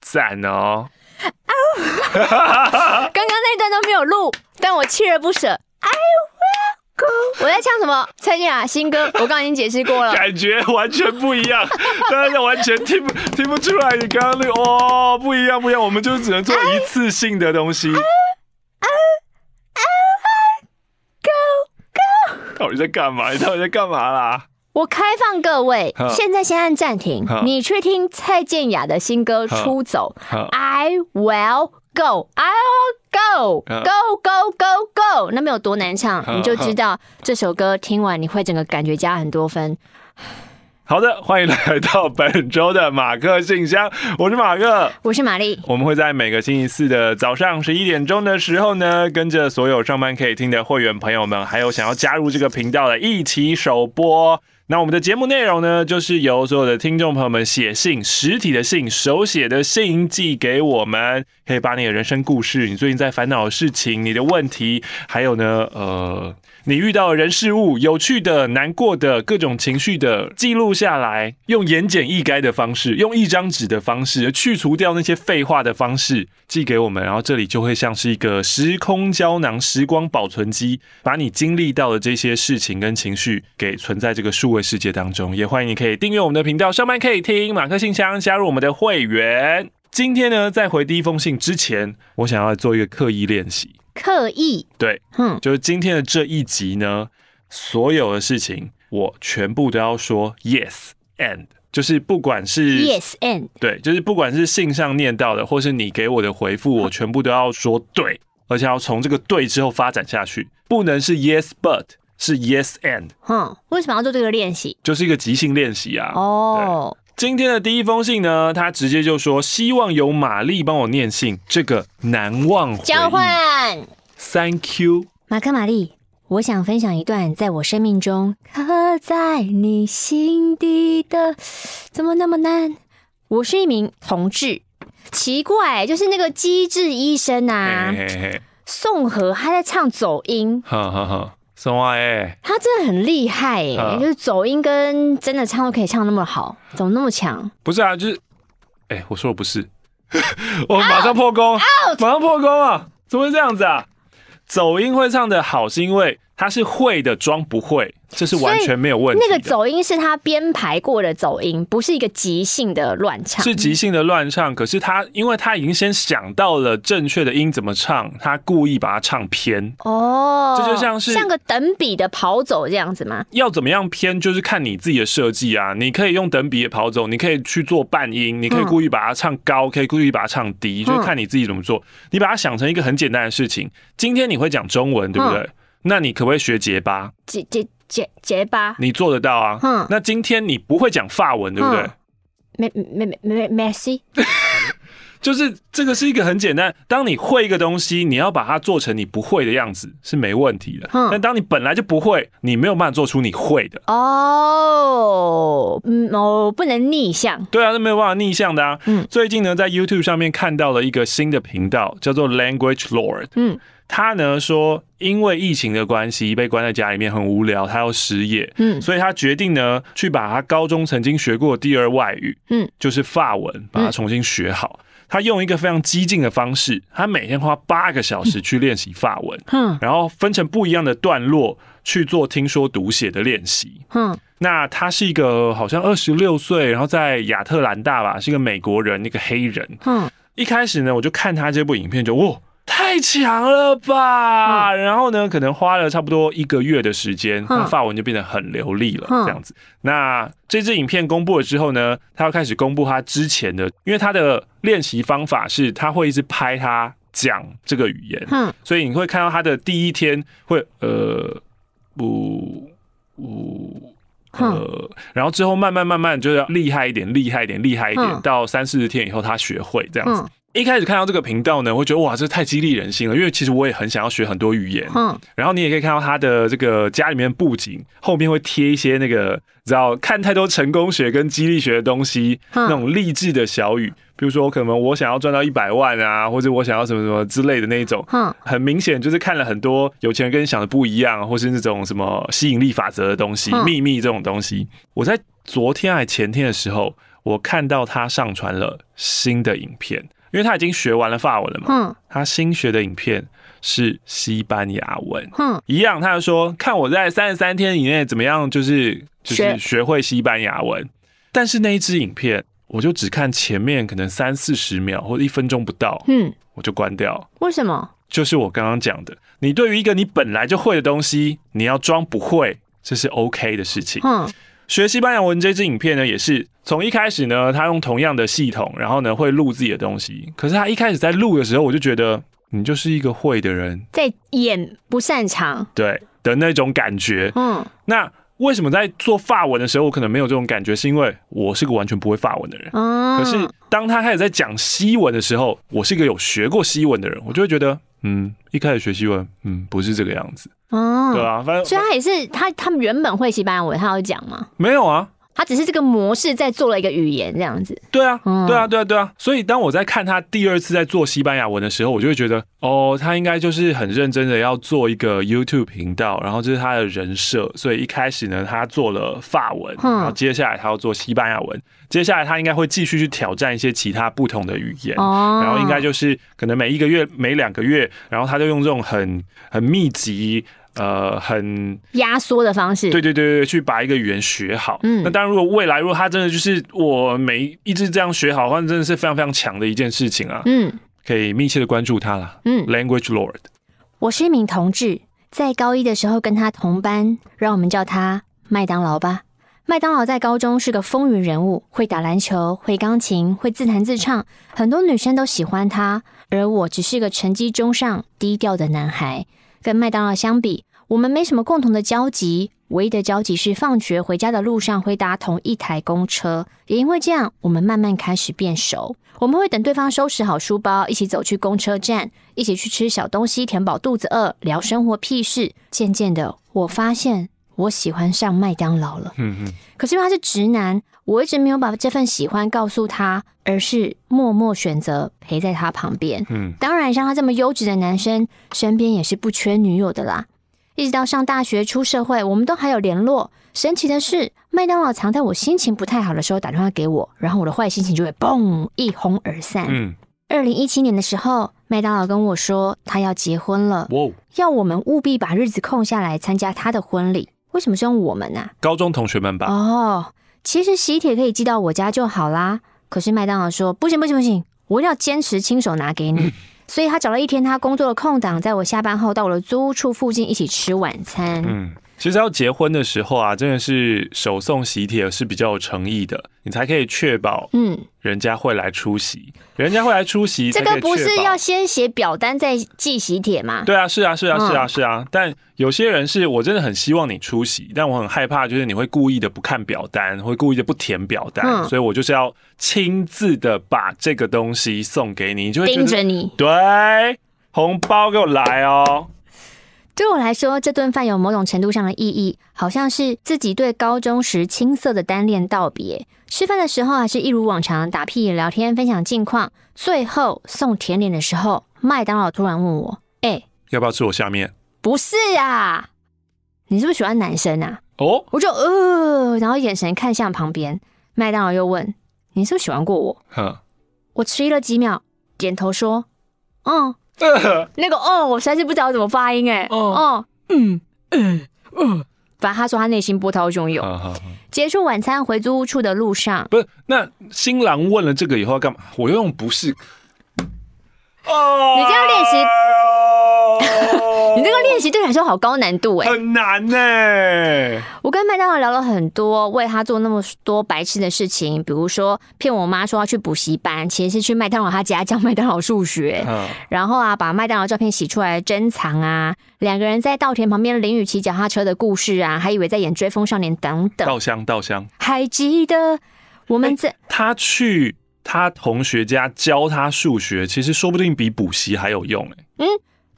赞哦！啊！刚刚那段都没有录，但我锲而不舍。I will go。我在唱什么？蔡健雅新歌，我刚已经解释过了。感觉完全不一样，大 家完全听不听不出来。你刚刚录，哦，不一样，不一样，我们就只能做一次性的东西。I will go go。到底在干嘛？你到底在干嘛啦？我开放各位，现在先按暂停，你去听蔡健雅的新歌《出走》。I will go, I'll go, go go go go。那边有多难唱，你就知道这首歌听完你会整个感觉加很多分。好的，欢迎来到本周的马克信箱，我是马克，我是玛丽。我们会在每个星期四的早上十一点钟的时候呢，跟着所有上班可以听的会员朋友们，还有想要加入这个频道的，一起首播。那我们的节目内容呢，就是由所有的听众朋友们写信，实体的信，手写的信，寄给我们，可以把你的人生故事、你最近在烦恼的事情、你的问题，还有呢，呃。你遇到人事物有趣的、难过的各种情绪的记录下来，用言简意赅的方式，用一张纸的方式去除掉那些废话的方式寄给我们，然后这里就会像是一个时空胶囊、时光保存机，把你经历到的这些事情跟情绪给存在这个数位世界当中。也欢迎你可以订阅我们的频道，上班可以听马克信箱，加入我们的会员。今天呢，在回第一封信之前，我想要做一个刻意练习。刻意对，嗯，就是今天的这一集呢，所有的事情我全部都要说 yes and，就是不管是 yes and，对，就是不管是信上念到的，或是你给我的回复，我全部都要说对，而且要从这个对之后发展下去，不能是 yes but，是 yes and。哼，为什么要做这个练习？就是一个即兴练习啊。哦。今天的第一封信呢，他直接就说希望有玛丽帮我念信，这个难忘交换。Thank you，马克玛丽，我想分享一段在我生命中刻在你心底的，怎么那么难？我是一名同志，奇怪，就是那个机智医生啊，宋和他在唱走音。好好好。什么哎？他真的很厉害哎，就是走音跟真的唱都可以唱那么好，怎么那么强？不是啊，就是，哎，我说我不是，我马上破功，马上破功啊！怎么会这样子啊？走音会唱的好是因为。他是会的，装不会，这是完全没有问题。那个走音是他编排过的走音，不是一个即兴的乱唱。是即兴的乱唱，可是他因为他已经先想到了正确的音怎么唱，他故意把它唱偏。哦，这就像是像个等比的跑走这样子吗？要怎么样偏，就是看你自己的设计啊。你可以用等比的跑走，你可以去做半音，你可以故意把它唱高，可以故意把它唱低，就是看你自己怎么做。你把它想成一个很简单的事情。今天你会讲中文，对不对？那你可不可以学结巴？结结结结巴？你做得到啊！嗯。那今天你不会讲法文，对不对？没没没没没 y 就是这个是一个很简单，当你会一个东西，你要把它做成你不会的样子是没问题的。嗯。但当你本来就不会，你没有办法做出你会的。哦，嗯，哦，不能逆向。对啊，是没有办法逆向的啊。嗯。最近呢，在 YouTube 上面看到了一个新的频道，叫做 Language Lord。嗯。他呢说，因为疫情的关系被关在家里面很无聊，他要失业，嗯，所以他决定呢去把他高中曾经学过第二外语，嗯，就是法文，把它重新学好。他用一个非常激进的方式，他每天花八个小时去练习法文，嗯，然后分成不一样的段落去做听说读写的练习，嗯。那他是一个好像二十六岁，然后在亚特兰大吧，是一个美国人，那个黑人，嗯。一开始呢，我就看他这部影片就哇。太强了吧！然后呢，可能花了差不多一个月的时间，那发文就变得很流利了，这样子。那这支影片公布了之后呢，他要开始公布他之前的，因为他的练习方法是他会一直拍他讲这个语言，嗯，所以你会看到他的第一天会呃五五呃，然后之后慢慢慢慢就要厉害一点，厉害一点，厉害一点，到三四十天以后他学会这样子。一开始看到这个频道呢，会觉得哇，这太激励人心了。因为其实我也很想要学很多语言。嗯。然后你也可以看到他的这个家里面布景，后面会贴一些那个，知道看太多成功学跟激励学的东西，那种励志的小语，比如说可能我想要赚到一百万啊，或者我想要什么什么之类的那一种。嗯。很明显就是看了很多有钱人跟你想的不一样，或是那种什么吸引力法则的东西、秘密这种东西。我在昨天还前天的时候，我看到他上传了新的影片。因为他已经学完了法文了嘛，嗯，他新学的影片是西班牙文，嗯，一样，他就说看我在三十三天以内怎么样，就是就是学会西班牙文，但是那一支影片我就只看前面可能三四十秒或者一分钟不到，嗯，我就关掉。为什么？就是我刚刚讲的，你对于一个你本来就会的东西，你要装不会，这是 OK 的事情，嗯。学西班牙文这支影片呢，也是从一开始呢，他用同样的系统，然后呢会录自己的东西。可是他一开始在录的时候，我就觉得你就是一个会的人，在演不擅长对的那种感觉。嗯，那为什么在做法文的时候，我可能没有这种感觉？是因为我是个完全不会法文的人。哦，可是当他开始在讲西文的时候，我是一个有学过西文的人，我就会觉得，嗯，一开始学西文，嗯，不是这个样子。哦，对啊，所以他也是他，他原本会西班牙文，他要讲吗？没有啊，他只是这个模式在做了一个语言这样子。对啊，对啊，对啊，对啊。所以当我在看他第二次在做西班牙文的时候，我就会觉得，哦，他应该就是很认真的要做一个 YouTube 频道，然后这是他的人设。所以一开始呢，他做了法文，然后接下来他要做西班牙文，接下来他应该会继续去挑战一些其他不同的语言。然后应该就是可能每一个月、每两个月，然后他就用这种很很密集。呃，很压缩的方式，对对对对，去把一个语言学好。嗯，那当然，如果未来如果他真的就是我每一直这样学好，的话，真的是非常非常强的一件事情啊，嗯，可以密切的关注他了。嗯，Language Lord，我是一名同志，在高一的时候跟他同班，让我们叫他麦当劳吧。麦当劳在高中是个风云人物，会打篮球，会钢琴，会自弹自唱，很多女生都喜欢他，而我只是个成绩中上、低调的男孩。跟麦当劳相比，我们没什么共同的交集，唯一的交集是放学回家的路上会搭同一台公车，也因为这样，我们慢慢开始变熟。我们会等对方收拾好书包，一起走去公车站，一起去吃小东西，填饱肚子饿，聊生活屁事。渐渐的，我发现我喜欢上麦当劳了。嗯哼，可是因为他是直男。我一直没有把这份喜欢告诉他，而是默默选择陪在他旁边。嗯，当然，像他这么优质的男生，身边也是不缺女友的啦。一直到上大学、出社会，我们都还有联络。神奇的是，麦当劳常在我心情不太好的时候打电话给我，然后我的坏心情就会嘣一哄而散。嗯，二零一七年的时候，麦当劳跟我说他要结婚了，要我们务必把日子空下来参加他的婚礼。为什么是用我们呢？高中同学们吧。哦。其实喜帖可以寄到我家就好啦，可是麦当劳说不行不行不行，我一定要坚持亲手拿给你，所以他找了一天他工作的空档，在我下班后到我的租屋处附近一起吃晚餐。其实要结婚的时候啊，真的是手送喜帖是比较有诚意的，你才可以确保，嗯，人家会来出席，人家会来出席。这个不是要先写表单再寄喜帖吗？对啊，是啊，是啊，是啊，是啊。但有些人是我真的很希望你出席，但我很害怕就是你会故意的不看表单，会故意的不填表单，所以我就是要亲自的把这个东西送给你，就会盯着你，对，红包给我来哦。对我来说，这顿饭有某种程度上的意义，好像是自己对高中时青涩的单恋道别。吃饭的时候还是一如往常打屁聊天分享近况，最后送甜点的时候，麦当劳突然问我：“哎，要不要吃我下面？”“不是啊，你是不是喜欢男生啊？”“哦。”我就呃，然后眼神看向旁边，麦当劳又问：“你是不是喜欢过我？”“哼，我迟疑了几秒，点头说：“嗯。” 那个哦，我实在是不知道怎么发音哎。哦，嗯嗯嗯，反正他说他内心波涛汹涌。结束晚餐，回租屋处的路上，不是那新郎问了这个以后要干嘛？我用不是，你就要练习。你那个练习对你来说好高难度哎，很难呢。我跟麦当劳聊了很多，为他做那么多白痴的事情，比如说骗我妈说要去补习班，其实是去麦当劳他家教麦当劳数学。然后啊，把麦当劳照片洗出来珍藏啊，两个人在稻田旁边淋雨骑脚踏车的故事啊，还以为在演追风少年等等。稻香，稻香，还记得我们在他去他同学家教他数学，其实说不定比补习还有用哎。嗯。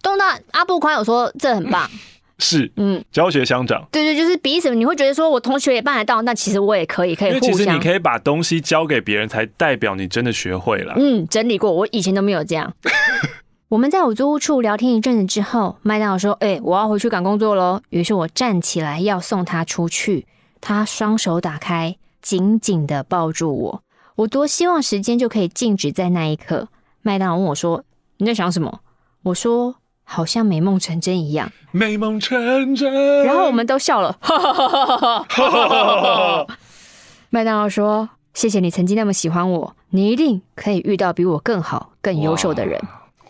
东大阿布宽有说这很棒，是嗯，教学相长，对对，就是彼此你会觉得说我同学也办得到，那其实我也可以，可以互相。其实你可以把东西交给别人，才代表你真的学会了。嗯，整理过，我以前都没有这样。我们在我租屋处聊天一阵子之后，麦当劳说：“哎，我要回去赶工作喽。”于是我站起来要送他出去，他双手打开，紧紧的抱住我。我多希望时间就可以静止在那一刻。麦当劳问我说：“你在想什么？”我说。好像美梦成真一样，美梦成真。然后我们都笑了，麦当劳说：“谢谢你曾经那么喜欢我，你一定可以遇到比我更好、更优秀的人。”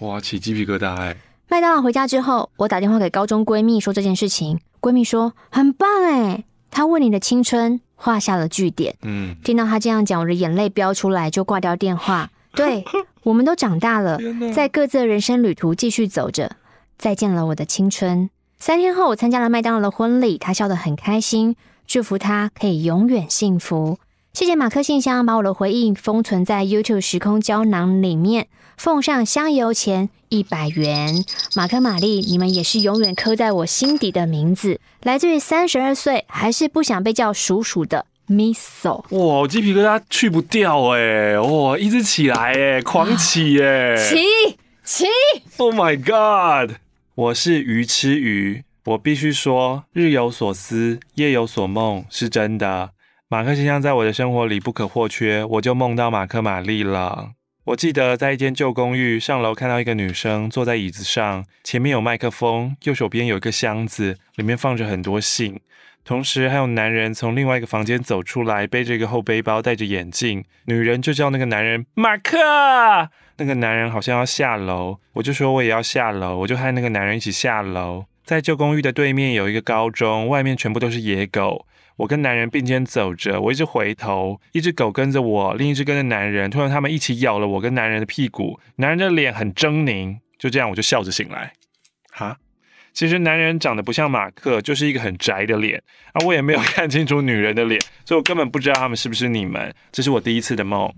哇，起鸡皮疙瘩！麦当劳回家之后，我打电话给高中闺蜜说这件事情，闺蜜说：“很棒哎，她为你的青春画下了句点。”嗯，听到她这样讲，我的眼泪飙出来，就挂掉电话。对，我们都长大了，在各自的人生旅途继续走着。再见了我的青春。三天后，我参加了麦当劳的婚礼，他笑得很开心，祝福他可以永远幸福。谢谢马克信箱把我的回忆封存在 YouTube 时空胶囊里面。奉上香油钱一百元。马克、玛丽，你们也是永远刻在我心底的名字。来自于三十二岁，还是不想被叫鼠鼠的 Missou。哇，鸡皮疙瘩去不掉哎！哇，一直起来哎，狂起哎，起起！Oh my God！我是鱼吃鱼，我必须说，日有所思，夜有所梦是真的。马克形象在我的生活里不可或缺，我就梦到马克玛丽了。我记得在一间旧公寓上楼，看到一个女生坐在椅子上，前面有麦克风，右手边有一个箱子，里面放着很多信，同时还有男人从另外一个房间走出来，背着一个厚背包，戴着眼镜。女人就叫那个男人马克。那个男人好像要下楼，我就说我也要下楼，我就和那个男人一起下楼。在旧公寓的对面有一个高中，外面全部都是野狗。我跟男人并肩走着，我一直回头，一只狗跟着我，另一只跟着男人。突然他们一起咬了我跟男人的屁股，男人的脸很狰狞。就这样我就笑着醒来。哈，其实男人长得不像马克，就是一个很宅的脸。啊，我也没有 看清楚女人的脸，所以我根本不知道他们是不是你们。这是我第一次的梦。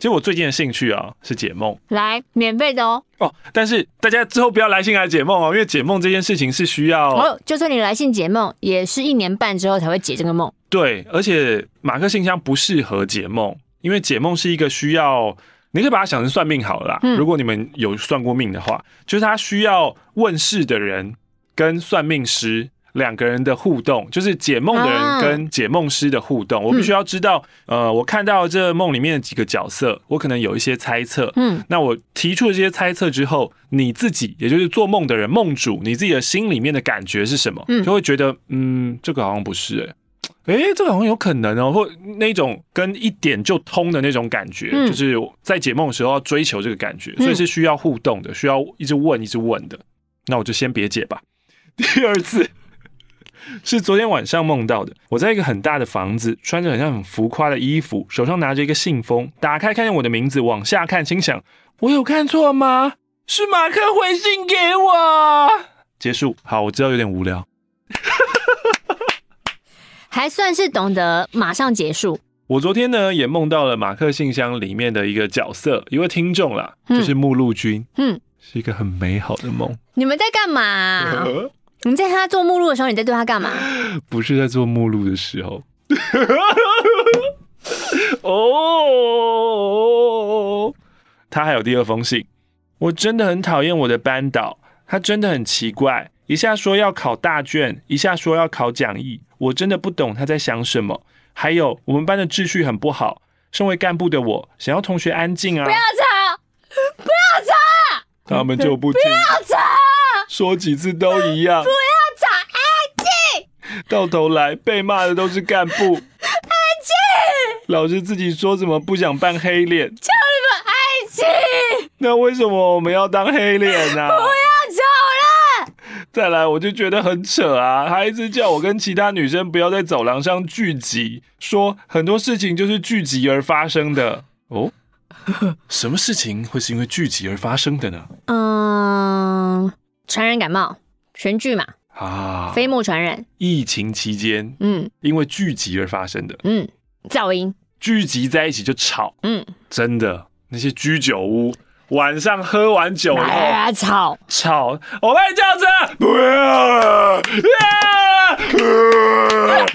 其实我最近的兴趣啊是解梦，来免费的哦。哦，但是大家之后不要来信来解梦哦，因为解梦这件事情是需要哦，就算你来信解梦，也是一年半之后才会解这个梦。对，而且马克信箱不适合解梦，因为解梦是一个需要，你可以把它想成算命好了。如果你们有算过命的话，就是它需要问事的人跟算命师。两个人的互动，就是解梦的人跟解梦师的互动。我必须要知道，呃，我看到这梦里面的几个角色，我可能有一些猜测。嗯，那我提出了这些猜测之后，你自己，也就是做梦的人、梦主，你自己的心里面的感觉是什么？就会觉得，嗯，这个好像不是，诶，哎，这个好像有可能哦，或那种跟一点就通的那种感觉，就是在解梦的时候要追求这个感觉，所以是需要互动的，需要一直问、一直问的。那我就先别解吧，第二次。是昨天晚上梦到的。我在一个很大的房子，穿着很像很浮夸的衣服，手上拿着一个信封，打开看见我的名字，往下看心想：我有看错吗？是马克回信给我。结束。好，我知道有点无聊。还算是懂得马上结束。我昨天呢也梦到了马克信箱里面的一个角色，一位听众啦，就是目录君。嗯，是一个很美好的梦。你们在干嘛？你在他做目录的时候，你在对他干嘛？不是在做目录的时候。哦，他还有第二封信。我真的很讨厌我的班导，他真的很奇怪，一下说要考大卷，一下说要考讲义，我真的不懂他在想什么。还有我们班的秩序很不好，身为干部的我想要同学安静啊！不要吵，不要吵！他们就不听。不要吵。说几次都一样，不要吵，安静。到头来被骂的都是干部，安静。老师自己说怎么不想扮黑脸，叫你们安静。那为什么我们要当黑脸呢？不要吵了。再来，我就觉得很扯啊。孩子叫我跟其他女生不要在走廊上聚集，说很多事情就是聚集而发生的。哦，什么事情会是因为聚集而发生的呢？嗯。传染感冒，全聚嘛啊，飞沫传染。疫情期间，嗯，因为聚集而发生的，嗯，噪音，聚集在一起就吵，嗯，真的，那些居酒屋晚上喝完酒，吵吵，我你叫着不要，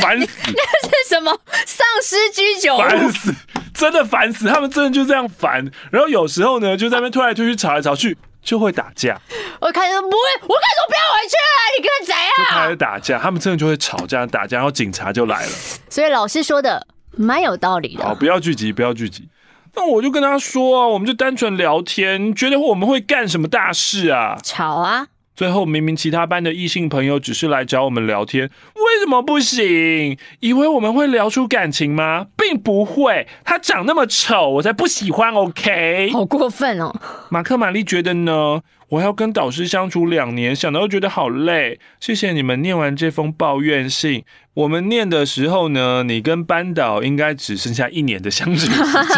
烦死，那是什么？丧尸居酒屋，烦死，真的烦死，他们真的就这样烦，然后有时候呢，就在那边推来推去，吵来吵去。就会打架，我开始不会，我跟始说不要回去了，你跟谁啊？就开始打架，他们真的就会吵架打架，然后警察就来了。所以老师说的蛮有道理的，好，不要聚集，不要聚集。那我就跟他说啊，我们就单纯聊天，你觉得我们会干什么大事啊？吵啊！最后明明其他班的异性朋友只是来找我们聊天，为什么不行？以为我们会聊出感情吗？并不会。他长那么丑，我才不喜欢。OK？好过分哦！马克玛丽觉得呢？我要跟导师相处两年，想到觉得好累。谢谢你们念完这封抱怨信，我们念的时候呢，你跟班导应该只剩下一年的相处时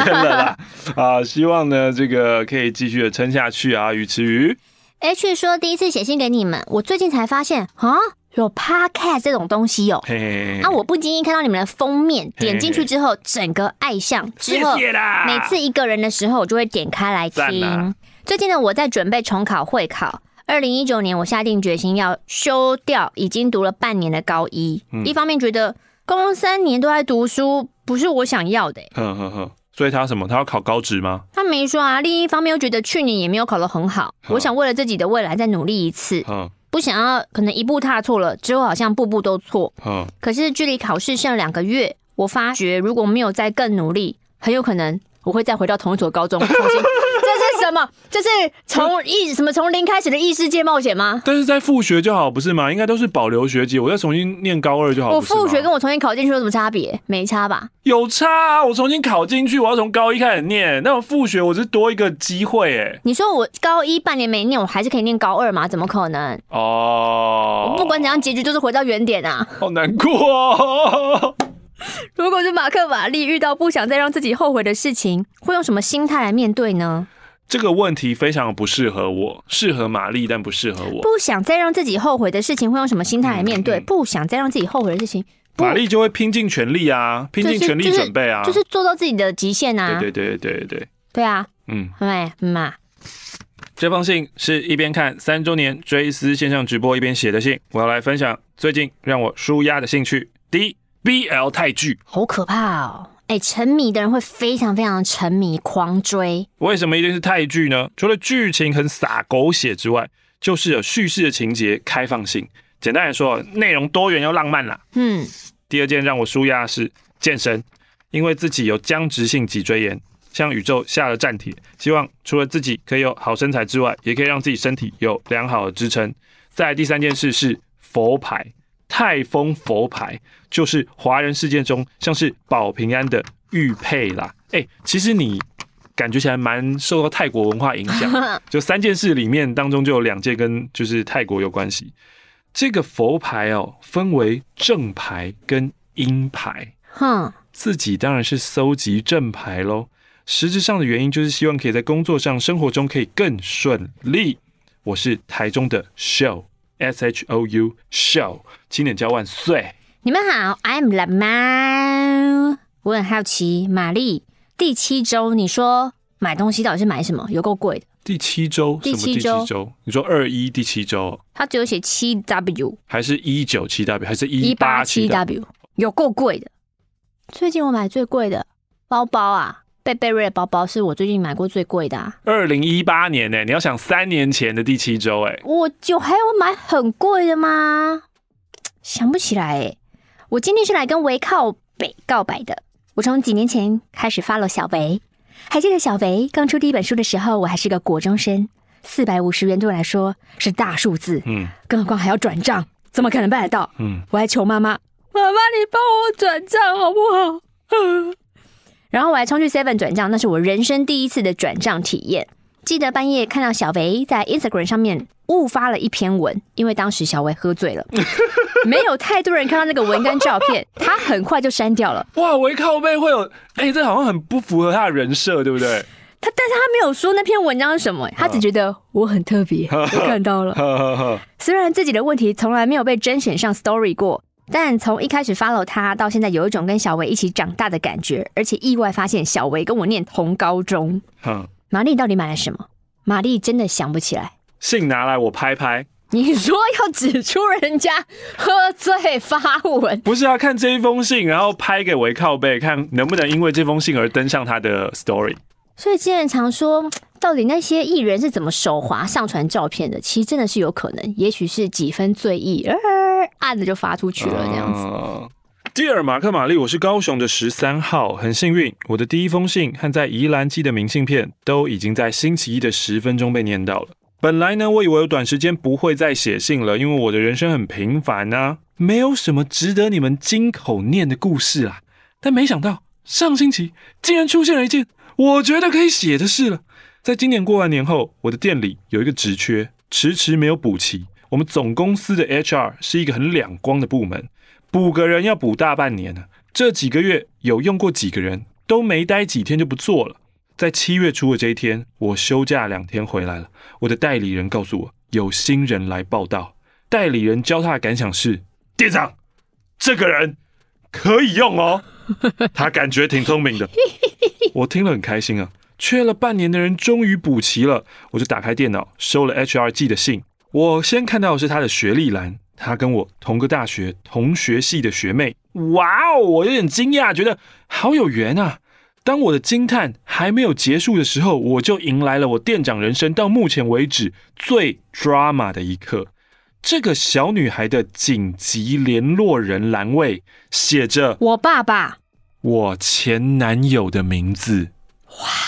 间了啦。啊，希望呢这个可以继续的撑下去啊，鱼池鱼。H 说：“第一次写信给你们，我最近才发现啊，有 Podcast 这种东西哦。啊，我不经意看到你们的封面，点进去之后，整个爱上。之后。每次一个人的时候，我就会点开来听。最近呢，我在准备重考会考。二零一九年，我下定决心要休掉已经读了半年的高一。一方面觉得高中三年都在读书，不是我想要的。”所以他什么？他要考高职吗？他没说啊。另一方面，又觉得去年也没有考得很好。我想为了自己的未来再努力一次，嗯，不想要可能一步踏错了之后好像步步都错，嗯。可是距离考试剩两个月，我发觉如果没有再更努力，很有可能我会再回到同一所高中。什么？就是从异什么从零开始的异世界冒险吗？但是在复学就好，不是吗？应该都是保留学籍，我再重新念高二就好。我复学跟我重新考进去有什么差别？没差吧？有差啊！我重新考进去，我要从高一开始念。那我复学，我是多一个机会哎。你说我高一半年没念，我还是可以念高二吗？怎么可能？哦，不管怎样，结局就是回到原点啊，好难过哦。如果是马克瓦利遇到不想再让自己后悔的事情，会用什么心态来面对呢？这个问题非常不适合我，适合玛丽，但不适合我。不想再让自己后悔的事情，会用什么心态来面对？不想再让自己后悔的事情，玛丽就会拼尽全力啊，拼尽全力准备啊，就是做到自己的极限啊。对对对对对对啊！嗯，好，嗯妈，这封信是一边看三周年追思线上直播，一边写的信。我要来分享最近让我舒压的兴趣。第一，B L 泰剧，好可怕哦！哎，沉迷的人会非常非常沉迷，狂追。为什么一定是泰剧呢？除了剧情很洒狗血之外，就是有叙事的情节开放性。简单来说，内容多元又浪漫啦。嗯。第二件让我舒压是健身，因为自己有僵直性脊椎炎，向宇宙下了战帖，希望除了自己可以有好身材之外，也可以让自己身体有良好的支撑。再第三件事是佛牌。泰丰佛牌就是华人世界中像是保平安的玉佩啦。哎，其实你感觉起来蛮受到泰国文化影响，就三件事里面当中就有两件跟就是泰国有关系。这个佛牌哦，分为正牌跟阴牌。哼，自己当然是搜集正牌喽。实质上的原因就是希望可以在工作上、生活中可以更顺利。我是台中的 Show。S H O U Show，经年交万岁。你们好，I'm 蓝猫。我很好奇，玛丽第七周，你说买东西到底是买什么？有够贵的。第七周，第七周，你说二一第七周，他只有写七 W，还是一九七 W，还是一八七 W？有够贵的。最近我买最贵的包包啊。贝贝瑞的包包是我最近买过最贵的。二零一八年呢？你要想三年前的第七周哎，我就还要买很贵的吗？想不起来哎。我今天是来跟维靠北告白的。我从几年前开始 follow 小维，还记得小维刚出第一本书的时候，我还是个国中生，四百五十元对我来说是大数字，嗯，更何况还要转账，怎么可能办得到？嗯，我还求妈妈，妈妈你帮我转账好不好？嗯。然后我还冲去 Seven 转账，那是我人生第一次的转账体验。记得半夜看到小维在 Instagram 上面误发了一篇文，因为当时小维喝醉了，没有太多人看到那个文跟照片，他很快就删掉了。哇，我靠背会有，哎，这好像很不符合他人设，对不对？他但是他没有说那篇文章是什么，他只觉得我很特别，我看到了。虽然自己的问题从来没有被甄选上 Story 过。但从一开始 follow 他到现在，有一种跟小维一起长大的感觉，而且意外发现小维跟我念同高中。哼，玛丽到底买了什么？玛丽真的想不起来。信拿来，我拍拍。你说要指出人家喝醉发文，不是要看这一封信，然后拍给维靠背，看能不能因为这封信而登上他的 story。所以，今天常说。到底那些艺人是怎么手滑上传照片的？其实真的是有可能，也许是几分醉意，按的就发出去了，那样子。d e 马克·玛丽，我是高雄的十三号，很幸运，我的第一封信和在宜兰寄的明信片都已经在星期一的十分钟被念到了。本来呢，我以为有短时间不会再写信了，因为我的人生很平凡啊，没有什么值得你们金口念的故事啊。但没想到上星期竟然出现了一件我觉得可以写的事了。在今年过完年后，我的店里有一个职缺，迟迟没有补齐。我们总公司的 HR 是一个很两光的部门，补个人要补大半年呢。这几个月有用过几个人，都没待几天就不做了。在七月初的这一天，我休假两天回来了，我的代理人告诉我有新人来报道。代理人教他的感想是：店长，这个人可以用哦，他感觉挺聪明的。我听了很开心啊。缺了半年的人终于补齐了，我就打开电脑收了 H R G 的信。我先看到的是她的学历栏，她跟我同个大学同学系的学妹。哇哦，我有点惊讶，觉得好有缘啊！当我的惊叹还没有结束的时候，我就迎来了我店长人生到目前为止最 drama 的一刻。这个小女孩的紧急联络人栏位写着我爸爸、我前男友的名字。哇！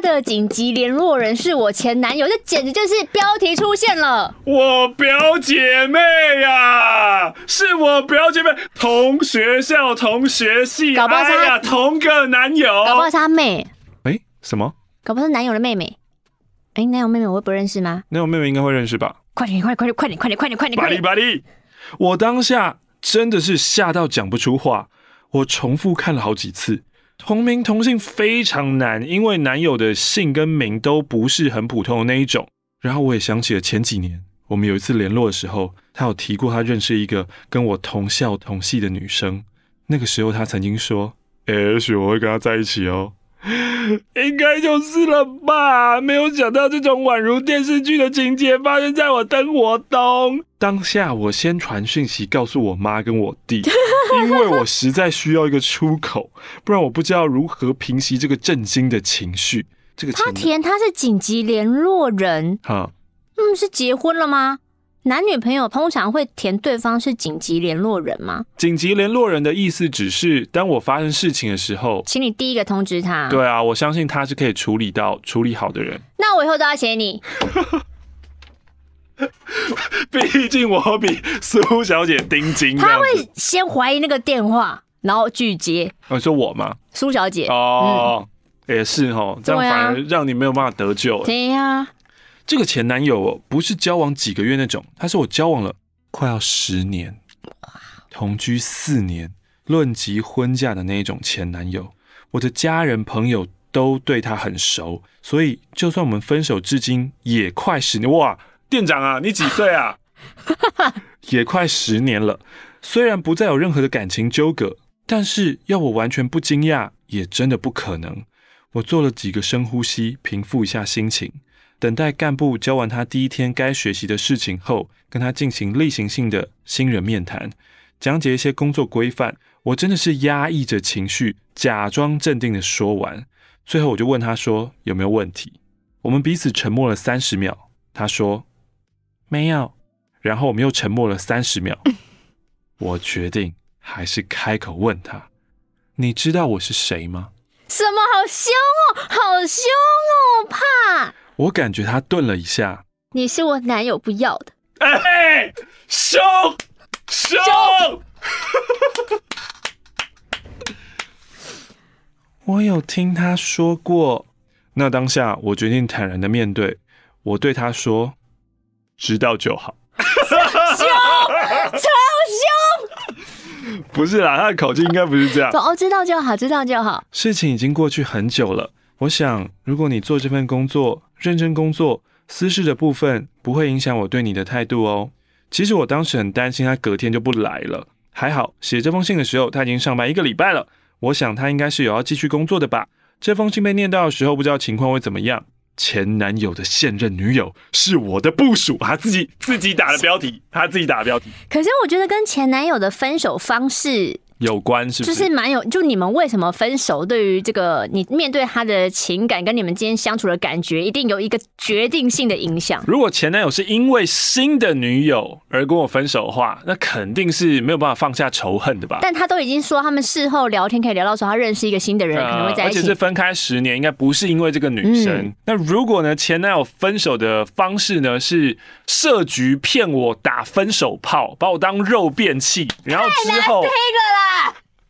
她的紧急联络人是我前男友，这简直就是标题出现了！我表姐妹呀，是我表姐妹，同学校、同学系，搞不好是呀，同个男友，搞不好是他妹。哎，什么？搞不好是男友的妹妹。哎，男友妹妹我会不认识吗？男友妹妹应该会认识吧。快点，快快点，快点，快点，快点，快点！巴黎，巴黎！我当下真的是吓到讲不出话，我重复看了好几次。同名同姓非常难，因为男友的姓跟名都不是很普通的那一种。然后我也想起了前几年我们有一次联络的时候，他有提过他认识一个跟我同校同系的女生。那个时候他曾经说：“也许我会跟他在一起哦。” 应该就是了吧，没有想到这种宛如电视剧的情节发生在我灯火东。当下我先传讯息告诉我妈跟我弟，因为我实在需要一个出口，不然我不知道如何平息这个震惊的情绪。这个他田他是紧急联络人，好，嗯，是结婚了吗？男女朋友通常会填对方是紧急联络人吗？紧急联络人的意思只是，当我发生事情的时候，请你第一个通知他。对啊，我相信他是可以处理到处理好的人。那我以后都要写你。毕 竟我比苏小姐丁精。他会先怀疑那个电话，然后拒接。你说我吗？苏小姐。哦，也是哦，这样反而让你没有办法得救。对呀。这个前男友不是交往几个月那种，他是我交往了快要十年，同居四年，论及婚嫁的那种前男友。我的家人朋友都对他很熟，所以就算我们分手至今也快十年。哇，店长啊，你几岁啊？也快十年了。虽然不再有任何的感情纠葛，但是要我完全不惊讶，也真的不可能。我做了几个深呼吸，平复一下心情。等待干部教完他第一天该学习的事情后，跟他进行例行性的新人面谈，讲解一些工作规范。我真的是压抑着情绪，假装镇定的说完。最后我就问他说：“有没有问题？”我们彼此沉默了三十秒。他说：“没有。”然后我们又沉默了三十秒。我决定还是开口问他：“你知道我是谁吗？”什么？好凶哦！好凶哦！怕。我感觉他顿了一下。你是我男友不要的。哎，凶凶！我有听他说过。那当下，我决定坦然的面对。我对他说：“知道就好。”羞羞羞！不是啦，他的口气应该不是这样。哦，知道就好，知道就好。事情已经过去很久了。我想，如果你做这份工作，认真工作，私事的部分不会影响我对你的态度哦。其实我当时很担心他隔天就不来了，还好写这封信的时候他已经上班一个礼拜了。我想他应该是有要继续工作的吧。这封信被念到的时候，不知道情况会怎么样。前男友的现任女友是我的部署，他自己自己打的标题，他自己打的标题。可是我觉得跟前男友的分手方式。有关是，就是蛮有，就你们为什么分手？对于这个，你面对他的情感，跟你们今天相处的感觉，一定有一个决定性的影响。如果前男友是因为新的女友而跟我分手的话，那肯定是没有办法放下仇恨的吧？但他都已经说，他们事后聊天可以聊到说他认识一个新的人，可能会在一起。而且是分开十年，应该不是因为这个女生。那如果呢，前男友分手的方式呢是设局骗我打分手炮，把我当肉便器，然后之后。啦。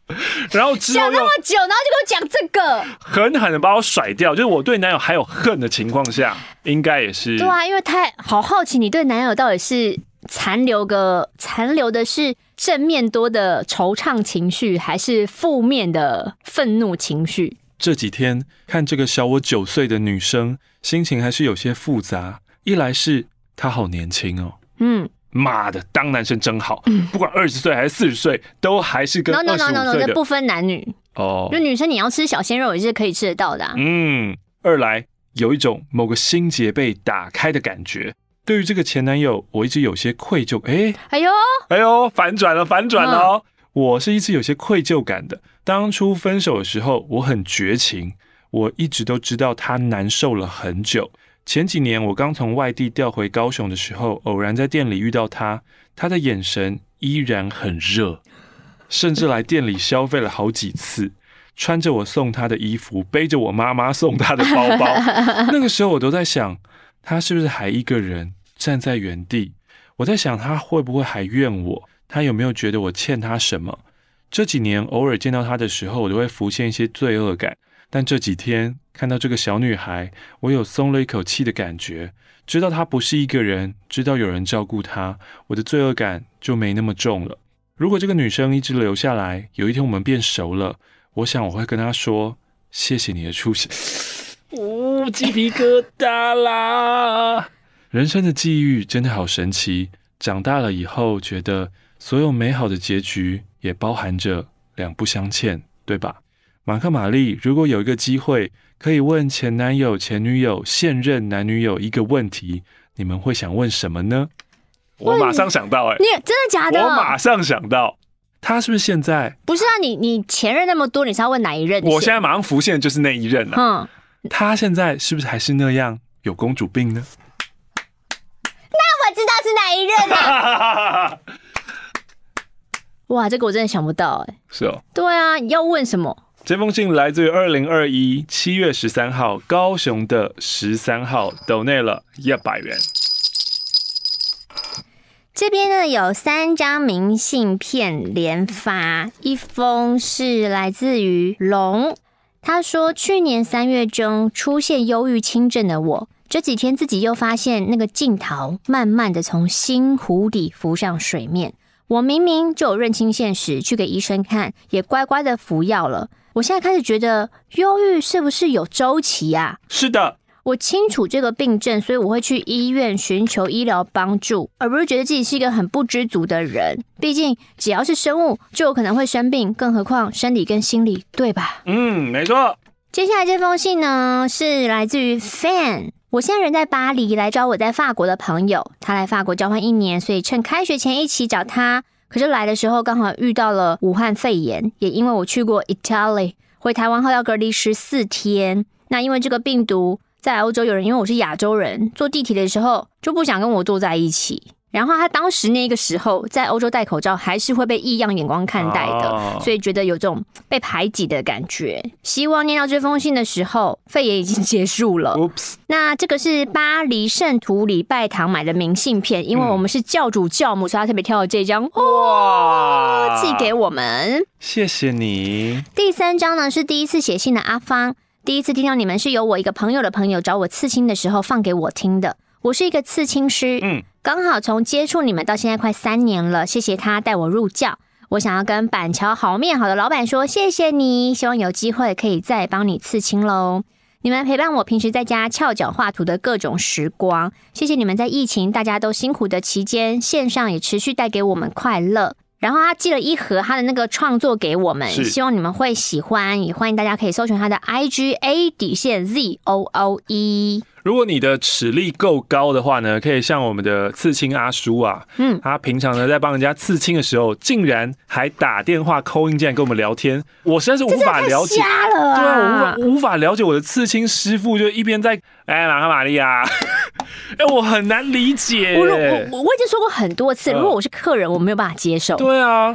然后之后讲那么久，然后就给我讲这个，狠狠的把我甩掉，就是我对男友还有恨的情况下，应该也是对啊，因为他好好奇，你对男友到底是残留个残留的是正面多的惆怅情绪，还是负面的愤怒情绪？这几天看这个小我九岁的女生，心情还是有些复杂，一来是她好年轻哦，嗯。妈的，当男生真好，不管二十岁还是四十岁，都还是跟 no no 这不分男女。哦，就女生你要吃小鲜肉也是可以吃得到的。嗯，二来有一种某个心结被打开的感觉。对于这个前男友，我一直有些愧疚。哎，哎呦，哎呦，反转了，反转了！我是一直有些愧疚感的。当初分手的时候，我很绝情，我一直都知道他难受了很久。前几年我刚从外地调回高雄的时候，偶然在店里遇到他，他的眼神依然很热，甚至来店里消费了好几次，穿着我送他的衣服，背着我妈妈送他的包包。那个时候我都在想，他是不是还一个人站在原地？我在想他会不会还怨我？他有没有觉得我欠他什么？这几年偶尔见到他的时候，我都会浮现一些罪恶感。但这几天看到这个小女孩，我有松了一口气的感觉，知道她不是一个人，知道有人照顾她，我的罪恶感就没那么重了。如果这个女生一直留下来，有一天我们变熟了，我想我会跟她说谢谢你的出现。呜，鸡皮疙瘩啦！人生的际遇真的好神奇。长大了以后，觉得所有美好的结局也包含着两不相欠，对吧？马克、玛丽，如果有一个机会可以问前男友、前女友、现任男女友一个问题，你们会想问什么呢？我马上想到，哎，你真的假的？我马上想到，他是不是现在不是啊？你你前任那么多，你是要问哪一任？我现在马上浮现的就是那一任了。嗯，他现在是不是还是那样有公主病呢？那我知道是哪一任了。哇，这个我真的想不到，哎，是哦，对啊，你要问什么？这封信来自于二零二一七月十三号高雄的十三号，投内了一百元。这边呢有三张明信片连发，一封是来自于龙，他说：“去年三月中出现忧郁轻症的我，这几天自己又发现那个镜头慢慢的从心湖底浮上水面。我明明就有认清现实，去给医生看，也乖乖的服药了。”我现在开始觉得忧郁是不是有周期啊？是的，我清楚这个病症，所以我会去医院寻求医疗帮助，而不是觉得自己是一个很不知足的人。毕竟只要是生物，就有可能会生病，更何况生理跟心理，对吧？嗯，没错。接下来这封信呢，是来自于 Fan。我现在人在巴黎，来找我在法国的朋友。他来法国交换一年，所以趁开学前一起找他。可是来的时候刚好遇到了武汉肺炎，也因为我去过 Italy，回台湾后要隔离十四天。那因为这个病毒在欧洲有人，因为我是亚洲人，坐地铁的时候就不想跟我坐在一起。然后他当时那个时候在欧洲戴口罩，还是会被异样眼光看待的，所以觉得有这种被排挤的感觉。希望念到这封信的时候，肺炎已经结束了。那这个是巴黎圣徒礼拜堂买的明信片，因为我们是教主教母，所以他特别挑了这张，哇，寄给我们，谢谢你。第三张呢是第一次写信的阿芳，第一次听到你们是由我一个朋友的朋友找我刺青的时候放给我听的，我是一个刺青师，嗯。刚好从接触你们到现在快三年了，谢谢他带我入教。我想要跟板桥好面好的老板说谢谢你，希望有机会可以再帮你刺青喽。你们陪伴我平时在家翘脚画图的各种时光，谢谢你们在疫情大家都辛苦的期间，线上也持续带给我们快乐。然后他寄了一盒他的那个创作给我们，希望你们会喜欢，也欢迎大家可以搜寻他的 IGA 底线 ZOOE。如果你的尺力够高的话呢，可以像我们的刺青阿叔啊，嗯，他平常呢在帮人家刺青的时候，竟然还打电话扣按件跟我们聊天，我实在是无法了解，对啊，我无法无法了解我的刺青师傅就一边在哎玛哈玛利亚，哎，我很难理解。我我我我已经说过很多次，如果我是客人，我没有办法接受。对啊，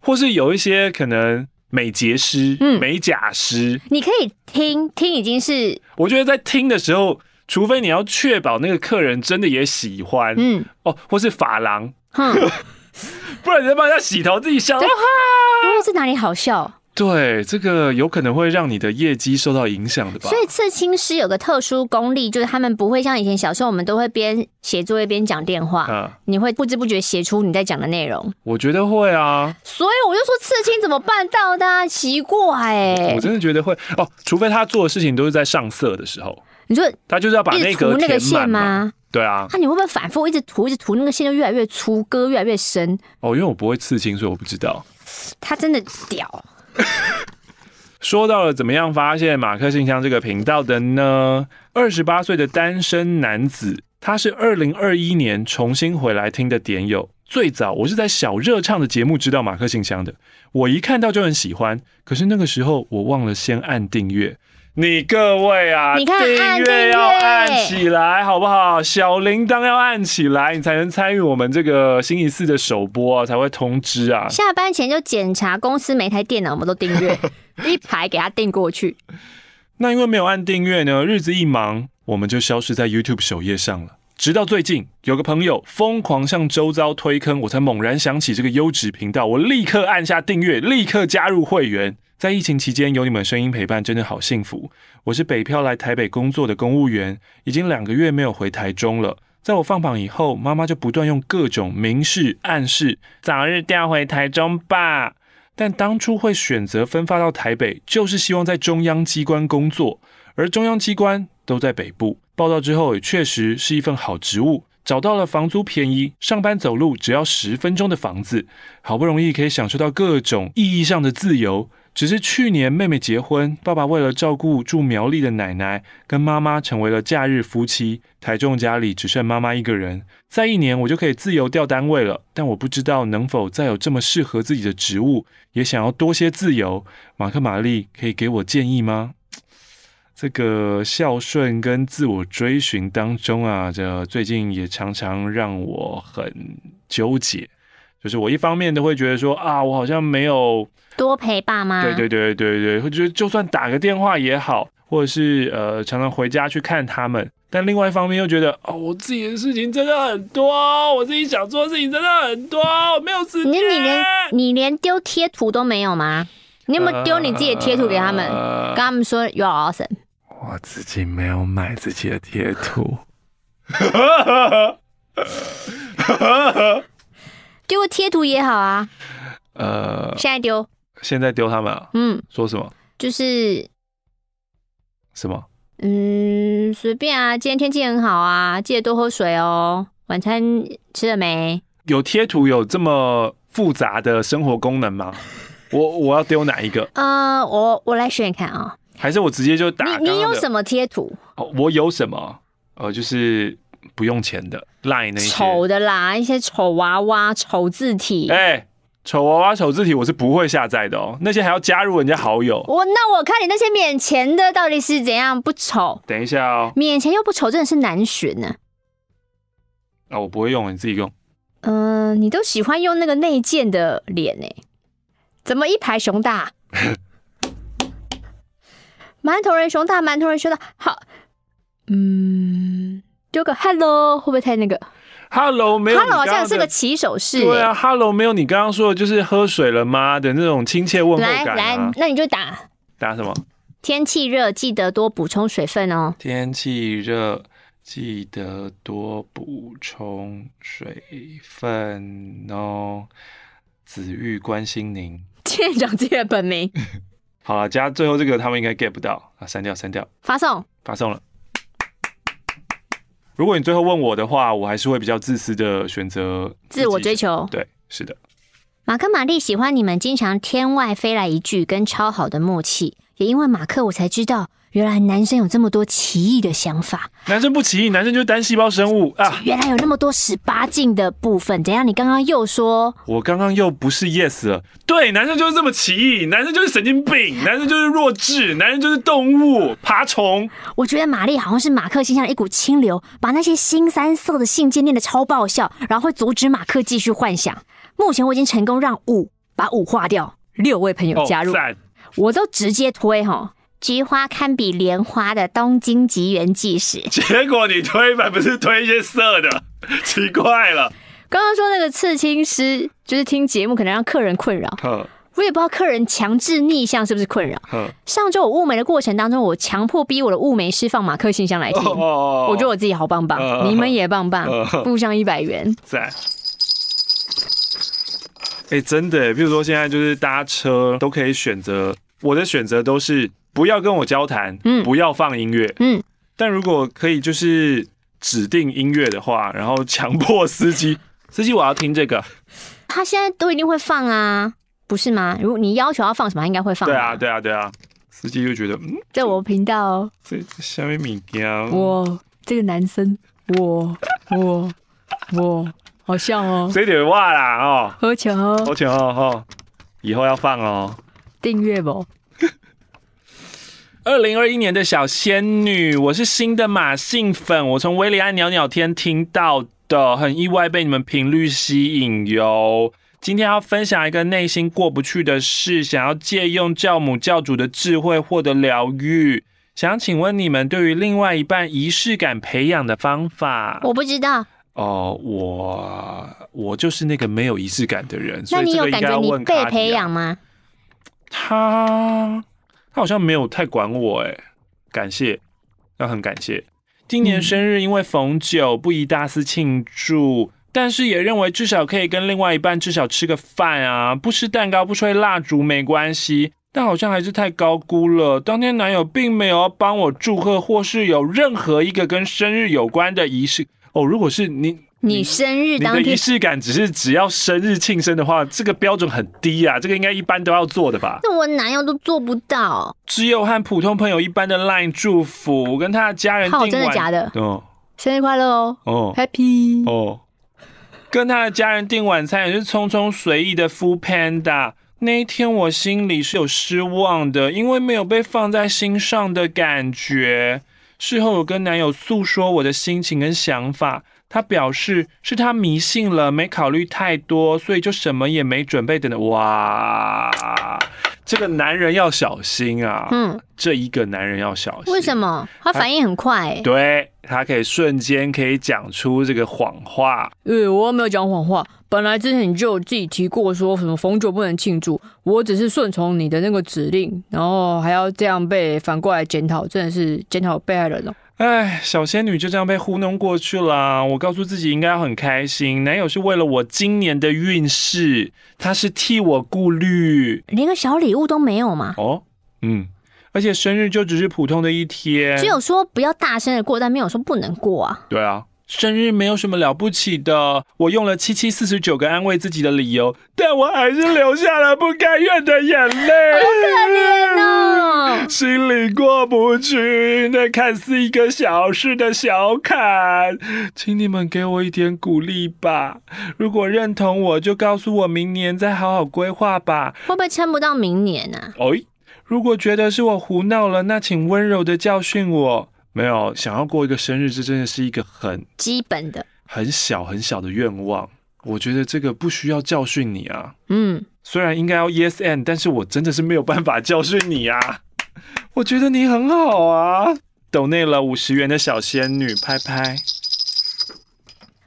或是有一些可能美睫师、嗯，美甲师，你可以听听已经是，我觉得在听的时候。除非你要确保那个客人真的也喜欢，嗯，哦，或是发廊，不然你在帮家洗头自己笑，因为这哪里好笑？对，这个有可能会让你的业绩受到影响的吧。所以刺青师有个特殊功力，就是他们不会像以前小时候我们都会边写作业边讲电话，你会不知不觉写出你在讲的内容。我觉得会啊，所以我就说刺青怎么办到的奇怪，哎，我真的觉得会哦，除非他做的事情都是在上色的时候。你说他就是要把那个个线吗？对啊，他你会不会反复一直涂，一直涂那个线就越来越粗，割越来越深？哦，因为我不会刺青，所以我不知道。他真的屌！说到了怎么样发现马克信箱这个频道的呢？二十八岁的单身男子，他是二零二一年重新回来听的。点有最早我是在小热唱的节目知道马克信箱的，我一看到就很喜欢，可是那个时候我忘了先按订阅。你各位啊，你看订阅要按起来，好不好？小铃铛要按起来，你才能参与我们这个星期四的首播啊，才会通知啊。下班前就检查公司每台电脑，我们都订阅，一排给他订过去。那因为没有按订阅呢，日子一忙，我们就消失在 YouTube 首页上了。直到最近有个朋友疯狂向周遭推坑，我才猛然想起这个优质频道，我立刻按下订阅，立刻加入会员。在疫情期间，有你们声音陪伴，真的好幸福。我是北漂来台北工作的公务员，已经两个月没有回台中了。在我放榜以后，妈妈就不断用各种明示暗示，早日调回台中吧。但当初会选择分发到台北，就是希望在中央机关工作，而中央机关都在北部。报道之后，也确实是一份好职务，找到了房租便宜、上班走路只要十分钟的房子，好不容易可以享受到各种意义上的自由。只是去年妹妹结婚，爸爸为了照顾住苗栗的奶奶，跟妈妈成为了假日夫妻。台中家里只剩妈妈一个人，在一年我就可以自由调单位了，但我不知道能否再有这么适合自己的职务，也想要多些自由。马克玛丽可以给我建议吗？这个孝顺跟自我追寻当中啊，这最近也常常让我很纠结，就是我一方面都会觉得说啊，我好像没有。多陪爸妈。对对对对对，或者就算打个电话也好，或者是呃，常常回家去看他们。但另外一方面又觉得，哦，我自己的事情真的很多，我自己想做的事情真的很多，我没有时间。你连你连丢贴图都没有吗？你有没有丢你自己的贴图给他们，跟他们说 you are awesome？我自己没有买自己的贴图。丢个贴图也好啊。呃，现在丢。现在丢他们啊？嗯，说什么？就是什么？嗯，随便啊。今天天气很好啊，记得多喝水哦。晚餐吃了没？有贴图有这么复杂的生活功能吗？我我要丢哪一个？呃，我我来选看啊。还是我直接就打？你你有什么贴图？哦，我有什么？呃，就是不用钱的懒那些丑的啦，一些丑娃娃、丑字体。哎。丑娃娃丑字体我是不会下载的哦，那些还要加入人家好友。我那我看你那些免钱的到底是怎样不丑？等一下哦，免钱又不丑，真的是难选呢。那我不会用，你自己用。嗯，你都喜欢用那个内建的脸呢？怎么一排熊大？馒头人熊大，馒头人熊大，好，嗯，丢个 hello 会不会太那个？Hello，没有。Hello，好像是个起手式。对啊，Hello，没有你刚刚说的就是喝水了吗的那种亲切问候感。来，那你就打。打什么？天气热，记得多补充水分哦。天气热，记得多补充水分哦。子玉关心您。今天讲自己的本名。好了，加最后这个，他们应该 get 不到，啊，删掉，删掉。发送。发送了。如果你最后问我的话，我还是会比较自私的选择自我追求。对，是的，马克玛丽喜欢你们经常天外飞来一句跟超好的默契。也因为马克，我才知道原来男生有这么多奇异的想法。男生不奇异，男生就是单细胞生物啊！原来有那么多十八禁的部分。怎样？你刚刚又说？我刚刚又不是 yes 了。对，男生就是这么奇异，男生就是神经病，男生就是弱智，男生就是动物爬虫。我觉得玛丽好像是马克心上的一股清流，把那些新三色的信件念的超爆笑，然后会阻止马克继续幻想。目前我已经成功让五把五化掉，六位朋友加入。我都直接推哈，菊花堪比莲花的东京吉原纪实。结果你推版不是推一些色的，奇怪了。刚刚说那个刺青师，就是听节目可能让客人困扰。我也不知道客人强制逆向是不是困扰。上周我物美的过程当中，我强迫逼我的物美师放马克信箱来听。我觉得我自己好棒棒，你们也棒棒，互相一百元。在。哎，真的，比如说现在就是搭车都可以选择，我的选择都是不要跟我交谈，嗯，不要放音乐，嗯，但如果可以就是指定音乐的话，然后强迫司机，司机我要听这个，他现在都一定会放啊，不是吗？如果你要求要放什么，应该会放。对啊，对啊，对啊，司机就觉得嗯，在我频道，这下面米糕，我这个男生，我我我。好像哦，这点话啦哦，好哦，好巧哦哈，以后要放哦，订阅不？二零二一年的小仙女，我是新的马信粉，我从威安袅袅天听到的，很意外被你们频率吸引哟。今天要分享一个内心过不去的事，想要借用教母教主的智慧获得疗愈，想请问你们对于另外一半仪式感培养的方法，我不知道。哦，我我就是那个没有仪式感的人，所以这个应该问被培养吗？他他好像没有太管我，哎，感谢，那很感谢。今年生日因为逢九不宜大肆庆祝，但是也认为至少可以跟另外一半至少吃个饭啊，不吃蛋糕不吹蜡烛没关系，但好像还是太高估了。当天男友并没有帮我祝贺，或是有任何一个跟生日有关的仪式。哦，如果是你，你生日，当天，仪式感只是只要生日庆生的话，这个标准很低啊，这个应该一般都要做的吧？那我哪样都做不到，只有和普通朋友一般的 LINE 祝福，跟他的家人订真的假的？哦，生日快乐哦，哦，Happy 哦，跟他的家人订晚餐也是匆匆随意的敷 Panda。那一天我心里是有失望的，因为没有被放在心上的感觉。事后我跟男友诉说我的心情跟想法，他表示是他迷信了，没考虑太多，所以就什么也没准备。等的哇，这个男人要小心啊！嗯，这一个男人要小心。为什么他反应很快？对，他可以瞬间可以讲出这个谎话。嗯，我没有讲谎话。本来之前你就自己提过说什么逢酒不能庆祝，我只是顺从你的那个指令，然后还要这样被反过来检讨，真的是检讨被害人了。哎，小仙女就这样被糊弄过去了。我告诉自己应该要很开心，男友是为了我今年的运势，他是替我顾虑，连个小礼物都没有吗？哦，嗯，而且生日就只是普通的一天，只有说不要大声的过，但没有说不能过啊。对啊。生日没有什么了不起的，我用了七七四十九个安慰自己的理由，但我还是流下了不甘愿的眼泪。好可怜哦，心里过不去那看似一个小事的小坎，请你们给我一点鼓励吧。如果认同我，就告诉我明年再好好规划吧。会不会撑不到明年呢？哦，如果觉得是我胡闹了，那请温柔的教训我。没有想要过一个生日，这真的是一个很基本的、很小很小的愿望。我觉得这个不需要教训你啊。嗯，虽然应该要 yes and，但是我真的是没有办法教训你啊。我觉得你很好啊。抖内了五十元的小仙女拍拍。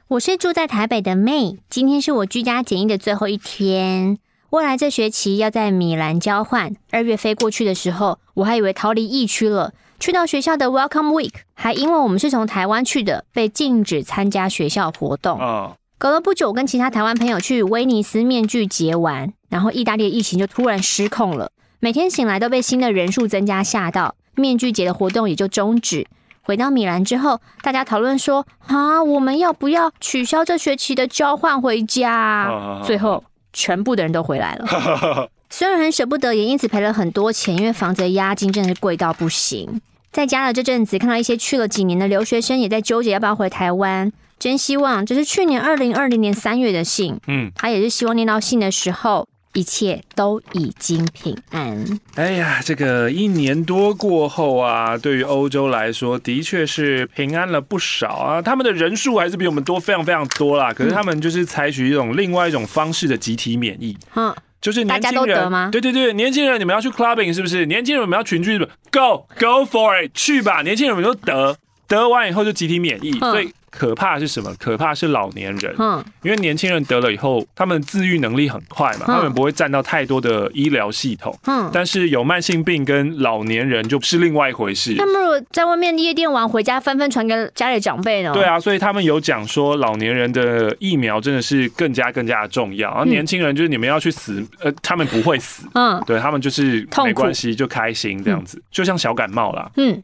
我是住在台北的妹，今天是我居家检疫的最后一天。未来这学期要在米兰交换，二月飞过去的时候，我还以为逃离疫区了。去到学校的 Welcome Week，还因为我们是从台湾去的，被禁止参加学校活动。隔了不久，我跟其他台湾朋友去威尼斯面具节玩，然后意大利疫情就突然失控了，每天醒来都被新的人数增加吓到，面具节的活动也就终止。回到米兰之后，大家讨论说啊，我们要不要取消这学期的交换回家？最后，全部的人都回来了。虽然很舍不得，也因此赔了很多钱，因为房子的押金真的是贵到不行。在家的这阵子，看到一些去了几年的留学生也在纠结，要不要回台湾。真希望，这是去年二零二零年三月的信，嗯，他也是希望念到信的时候，一切都已经平安。哎呀，这个一年多过后啊，对于欧洲来说，的确是平安了不少啊。他们的人数还是比我们多，非常非常多啦。可是他们就是采取一种另外一种方式的集体免疫，嗯。就是年轻人，对对对，年轻人，你们要去 clubbing 是不是？年轻人，我们要群聚，不，Go Go for it，去吧！年轻人，我们都得得完以后就集体免疫，所以。可怕是什么？可怕是老年人。嗯，因为年轻人得了以后，他们自愈能力很快嘛，他们不会占到太多的医疗系统。嗯，但是有慢性病跟老年人就是另外一回事。那不如在外面夜店玩，回家纷纷传给家里长辈呢？对啊，所以他们有讲说，老年人的疫苗真的是更加更加的重要。而年轻人就是你们要去死，呃，他们不会死。嗯，对他们就是没关系就开心这样子，就像小感冒啦。嗯。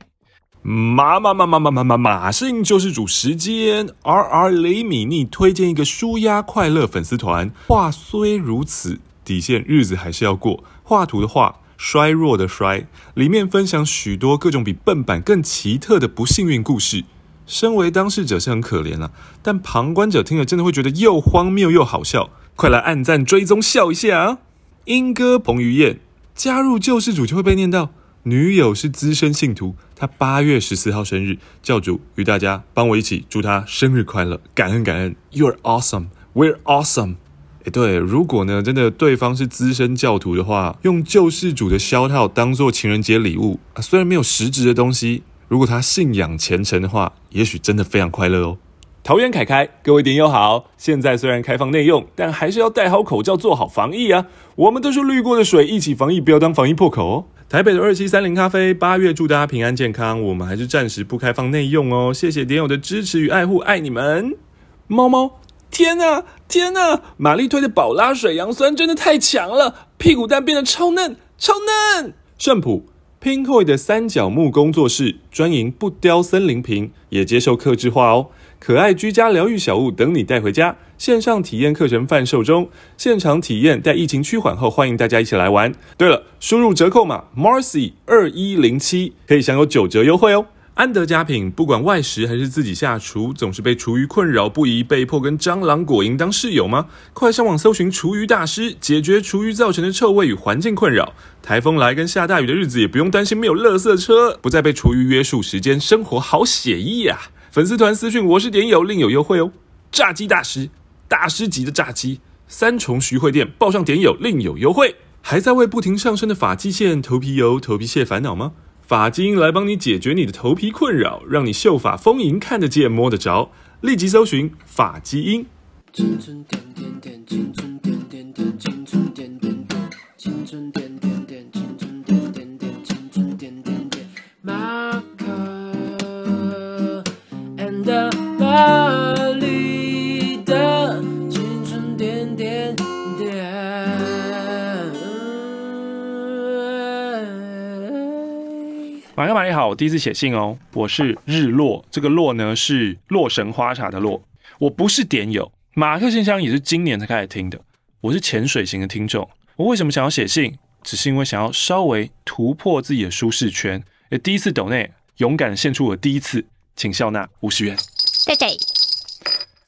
马马马马马马马马姓救世主，时间 R R 雷米尼推荐一个舒压快乐粉丝团。话虽如此，底线日子还是要过。画图的画，衰弱的衰，里面分享许多各种比笨板更奇特的不幸运故事。身为当事者是很可怜了，但旁观者听了真的会觉得又荒谬又好笑。快来按赞追踪笑一下啊！英哥彭于晏加入救世主就会被念到，女友是资深信徒。他八月十四号生日，教主与大家帮我一起祝他生日快乐，感恩感恩。You are awesome, we're awesome。哎，对，如果呢，真的对方是资深教徒的话，用救世主的肖套当做情人节礼物，虽然没有实质的东西，如果他信仰虔诚的话，也许真的非常快乐哦。桃园凯凯，各位点友好，现在虽然开放内用，但还是要戴好口罩，做好防疫啊。我们都是滤过的水，一起防疫，不要当防疫破口哦。台北的二七三零咖啡，八月祝大家平安健康。我们还是暂时不开放内用哦。谢谢点友的支持与爱护，爱你们，猫猫。天啊，天啊！玛丽推的宝拉水杨酸真的太强了，屁股蛋变得超嫩超嫩。盛普 p i n k o y 的三角木工作室专营不雕森林瓶，也接受客制化哦。可爱居家疗愈小物，等你带回家。线上体验课程贩售中，现场体验待疫情趋缓后，欢迎大家一起来玩。对了，输入折扣码 Marcy 二一零七可以享有九折优惠哦。安德佳品，不管外食还是自己下厨，总是被厨余困扰不已，被迫跟蟑螂果蝇当室友吗？快上网搜寻厨余大师，解决厨余造成的臭味与环境困扰。台风来跟下大雨的日子也不用担心没有垃圾车，不再被厨余约束时间，生活好写意啊！粉丝团私讯，我是点友，另有优惠哦。炸鸡大师。大师级的炸鸡，三重徐汇店报上点友，另有优惠。还在为不停上升的发际线、头皮油、头皮屑烦恼吗？发基因来帮你解决你的头皮困扰，让你秀发丰盈，看得见，摸得着。立即搜寻发基因。大家好，我第一次写信哦，我是日落，这个落呢是洛神花茶的落，我不是点友，马克信箱也是今年才开始听的，我是潜水型的听众，我为什么想要写信，只是因为想要稍微突破自己的舒适圈，也第一次抖内，勇敢献出我第一次，请笑纳五十元。对对，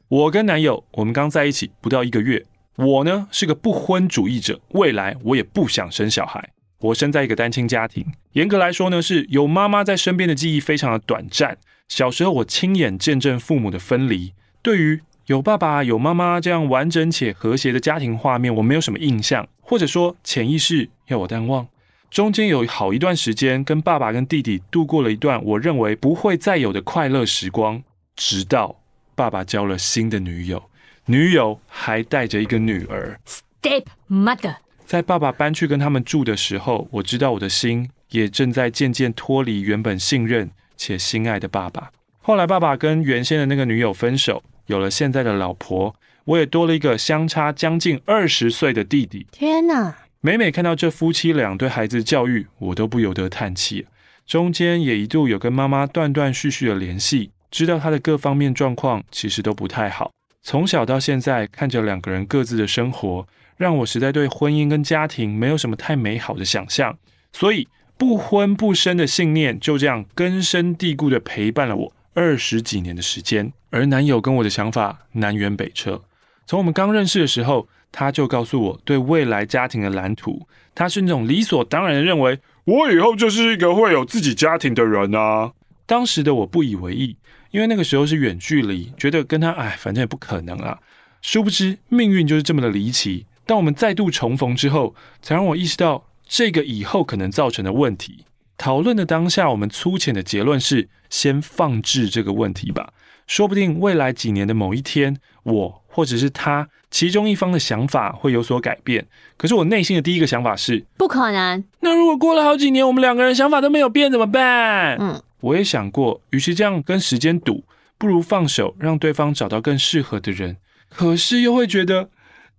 我跟男友，我们刚在一起不到一个月，我呢是个不婚主义者，未来我也不想生小孩。我生在一个单亲家庭，严格来说呢，是有妈妈在身边的记忆非常的短暂。小时候我亲眼见证父母的分离，对于有爸爸有妈妈这样完整且和谐的家庭画面，我没有什么印象，或者说潜意识要我淡忘。中间有好一段时间跟爸爸跟弟弟度过了一段我认为不会再有的快乐时光，直到爸爸交了新的女友，女友还带着一个女儿。Stepmother。在爸爸搬去跟他们住的时候，我知道我的心也正在渐渐脱离原本信任且心爱的爸爸。后来，爸爸跟原先的那个女友分手，有了现在的老婆，我也多了一个相差将近二十岁的弟弟。天哪！每每看到这夫妻俩对孩子教育，我都不由得叹气。中间也一度有跟妈妈断断续续的联系，知道她的各方面状况其实都不太好。从小到现在，看着两个人各自的生活。让我实在对婚姻跟家庭没有什么太美好的想象，所以不婚不生的信念就这样根深蒂固的陪伴了我二十几年的时间。而男友跟我的想法南辕北辙，从我们刚认识的时候，他就告诉我对未来家庭的蓝图，他是那种理所当然的认为我以后就是一个会有自己家庭的人啊。当时的我不以为意，因为那个时候是远距离，觉得跟他哎，反正也不可能啊。殊不知命运就是这么的离奇。当我们再度重逢之后，才让我意识到这个以后可能造成的问题。讨论的当下，我们粗浅的结论是先放置这个问题吧。说不定未来几年的某一天，我或者是他其中一方的想法会有所改变。可是我内心的第一个想法是，不可能。那如果过了好几年，我们两个人想法都没有变怎么办？嗯，我也想过，与其这样跟时间赌，不如放手，让对方找到更适合的人。可是又会觉得。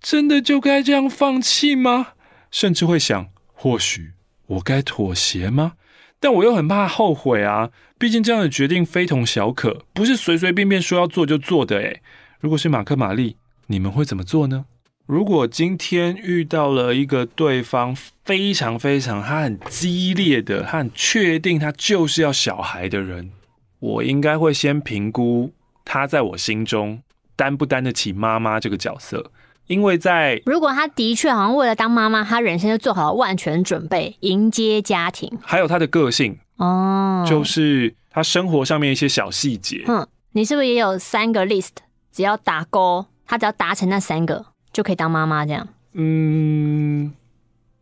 真的就该这样放弃吗？甚至会想，或许我该妥协吗？但我又很怕后悔啊！毕竟这样的决定非同小可，不是随随便便说要做就做的诶，如果是马克、玛丽，你们会怎么做呢？如果今天遇到了一个对方非常非常、他很激烈的、他很确定他就是要小孩的人，我应该会先评估他在我心中担不担得起妈妈这个角色。因为在如果他的确好像为了当妈妈，他人生就做好了万全准备，迎接家庭，还有他的个性哦，就是他生活上面一些小细节。嗯，你是不是也有三个 list？只要打勾，他只要达成那三个就可以当妈妈这样？嗯，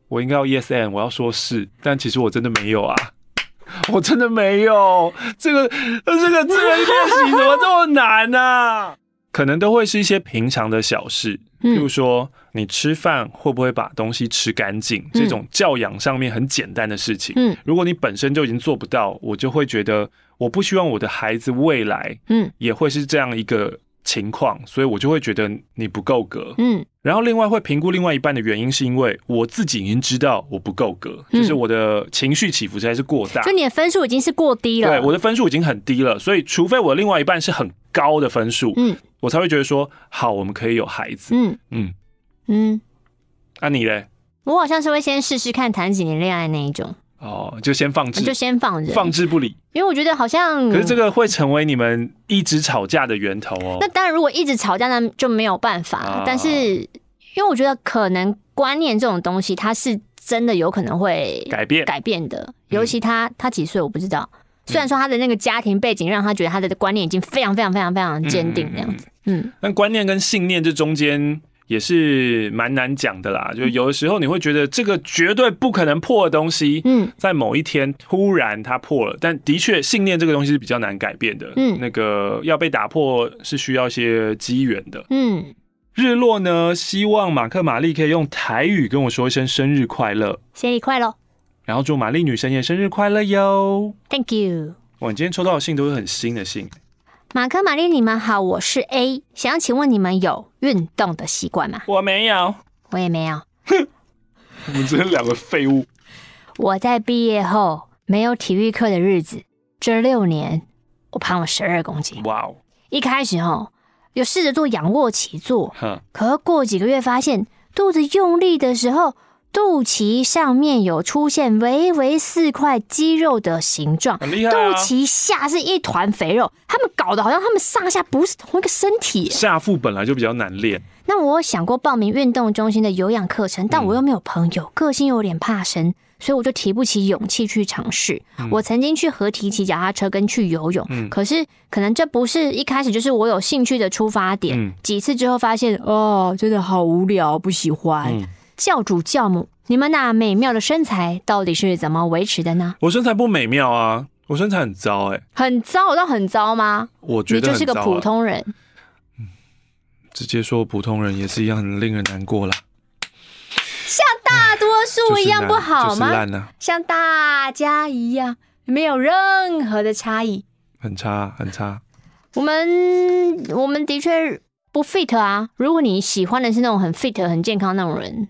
我应该要 yes n，我要说是，但其实我真的没有啊，我真的没有这个这个这个练习怎么这么难呢？可能都会是一些平常的小事，譬如说你吃饭会不会把东西吃干净，这种教养上面很简单的事情。嗯，如果你本身就已经做不到，我就会觉得我不希望我的孩子未来，嗯，也会是这样一个情况，所以我就会觉得你不够格。嗯，然后另外会评估另外一半的原因，是因为我自己已经知道我不够格，就是我的情绪起伏实在是过大。就你的分数已经是过低了，对，我的分数已经很低了，所以除非我另外一半是很高的分数，嗯。我才会觉得说好，我们可以有孩子。嗯嗯嗯。那你嘞？我好像是会先试试看谈几年恋爱那一种。哦，就先放就先放着，放之不理。因为我觉得好像，可是这个会成为你们一直吵架的源头哦。那当然，如果一直吵架，那就没有办法。但是，因为我觉得可能观念这种东西，它是真的有可能会改变改变的。尤其他他几岁我不知道，虽然说他的那个家庭背景让他觉得他的观念已经非常非常非常非常坚定那样子。嗯，但观念跟信念这中间也是蛮难讲的啦。就有的时候你会觉得这个绝对不可能破的东西，嗯，在某一天突然它破了。但的确，信念这个东西是比较难改变的。嗯，那个要被打破是需要一些机缘的。嗯，日落呢，希望马克玛丽可以用台语跟我说一声生日快乐，生日快乐。然后祝玛丽女生也生日快乐哟。Thank you。哇，你今天抽到的信都是很新的信。马克、玛丽，你们好，我是 A，想要请问你们有运动的习惯吗？我没有，我也没有，哼，你们真是两个废物。我在毕业后没有体育课的日子，这六年我胖了十二公斤。哇哦！一开始哦，有试着做仰卧起坐，哼，可过几个月发现肚子用力的时候。肚脐上面有出现微微四块肌肉的形状，肚脐下是一团肥肉。他们搞得好像他们上下不是同一个身体。下腹本来就比较难练。那我想过报名运动中心的有氧课程，但我又没有朋友，个性有点怕生，所以我就提不起勇气去尝试。我曾经去合体骑脚踏车跟去游泳，可是可能这不是一开始就是我有兴趣的出发点。几次之后发现，哦，真的好无聊，不喜欢。教主教母，你们那美妙的身材到底是怎么维持的呢？我身材不美妙啊，我身材很糟哎，很糟，我倒很糟吗？我觉得你就是个普通人，直接说普通人也是一样，很令人难过了。像大多数一样不好吗？像大家一样，没有任何的差异，很差很差。我们我们的确不 fit 啊。如果你喜欢的是那种很 fit、很健康那种人。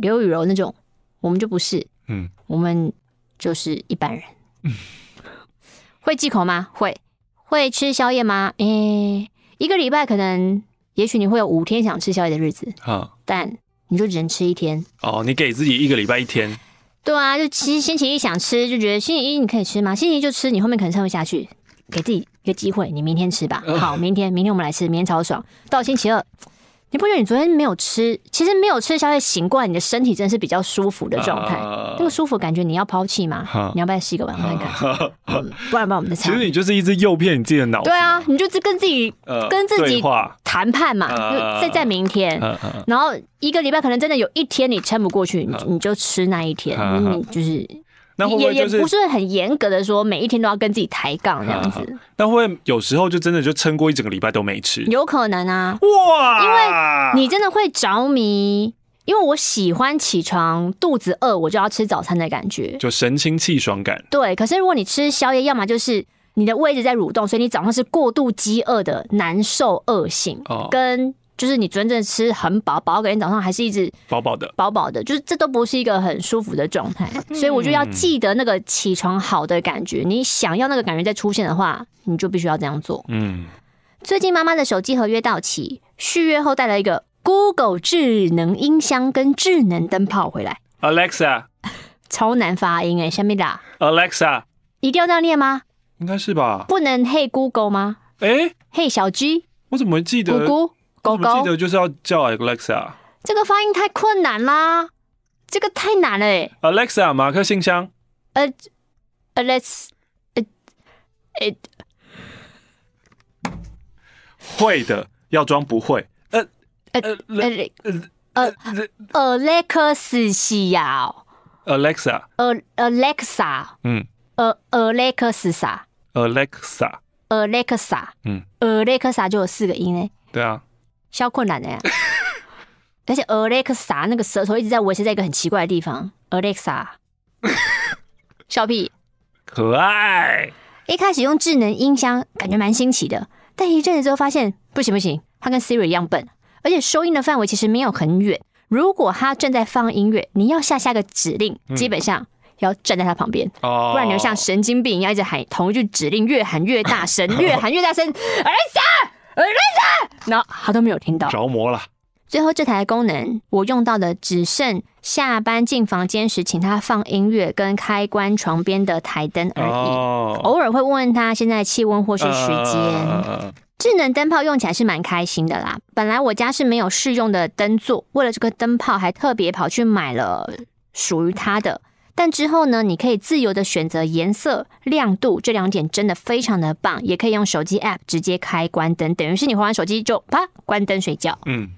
刘雨柔那种，我们就不是。嗯，我们就是一般人。会忌口吗？会。会吃宵夜吗？哎，一个礼拜可能，也许你会有五天想吃宵夜的日子。啊。但你就只能吃一天。哦，你给自己一个礼拜一天。对啊，就星期一想吃，就觉得星期一你可以吃吗？星期一就吃，你后面可能撑不下去。给自己一个机会，你明天吃吧。好，明天，明天我们来吃明天超爽。到星期二。你不觉得你昨天没有吃，其实没有吃宵夜醒过来，你的身体真的是比较舒服的状态。那个舒服感觉，你要抛弃吗？你要不要洗一个碗看看？不然把我们的。其实你就是一直诱骗你自己的脑对啊，你就跟自己、跟自己谈判嘛，再在明天。然后一个礼拜可能真的有一天你撑不过去，你就吃那一天。你就是。那也也不是很严格的说，每一天都要跟自己抬杠这样子。那会有时候就真的就撑过一整个礼拜都没吃？有可能啊，哇！因为你真的会着迷，因为我喜欢起床肚子饿，我就要吃早餐的感觉，就神清气爽感。对，可是如果你吃宵夜，要么就是你的胃一直在蠕动，所以你早上是过度饥饿的难受恶性，跟。就是你真正吃很饱饱，感天早上还是一直饱饱的，饱饱的，就是这都不是一个很舒服的状态。所以我就要记得那个起床好的感觉，你想要那个感觉再出现的话，你就必须要这样做。嗯。最近妈妈的手机合约到期，续约后带了一个 Google 智能音箱跟智能灯泡回来。Alexa，超难发音哎，下面的 Alexa，一定要这样念吗？应该是吧。不能 Hey Google 吗？哎，Hey 小 G，我怎么会记得？我们记得就是要叫 Alexa，这个发音太困难啦，这个太难了哎。Alexa，马克信箱。呃，Alex，呃，诶。会的，要装不会。呃呃呃呃呃 Alexa，Alexa，Alexa，嗯，Alexa，Alexa，Alexa，Alexa，嗯，Alexa 就有四个音哎。对啊。小困难的呀，而 且 Alexa 那个舌头一直在维持在一个很奇怪的地方。Alexa，笑屁，可爱。一开始用智能音箱，感觉蛮新奇的，但一阵子之后发现不行不行，它跟 Siri 一样笨，而且收音的范围其实没有很远。如果它正在放音乐，你要下下个指令，基本上要站在它旁边，不然你就像神经病一样一直喊同一句指令，越喊越大声，越喊越大声，Alexa。呃，来者，那他都没有听到，着魔了。最后这台功能我用到的只剩下班进房间时请他放音乐跟开关床边的台灯而已。偶尔会问问他现在气温或是时间。智能灯泡用起来是蛮开心的啦。本来我家是没有适用的灯座，为了这个灯泡还特别跑去买了属于它的。但之后呢？你可以自由的选择颜色、亮度，这两点真的非常的棒。也可以用手机 App 直接开关灯，等于是你玩完手机就啪关灯睡觉。嗯。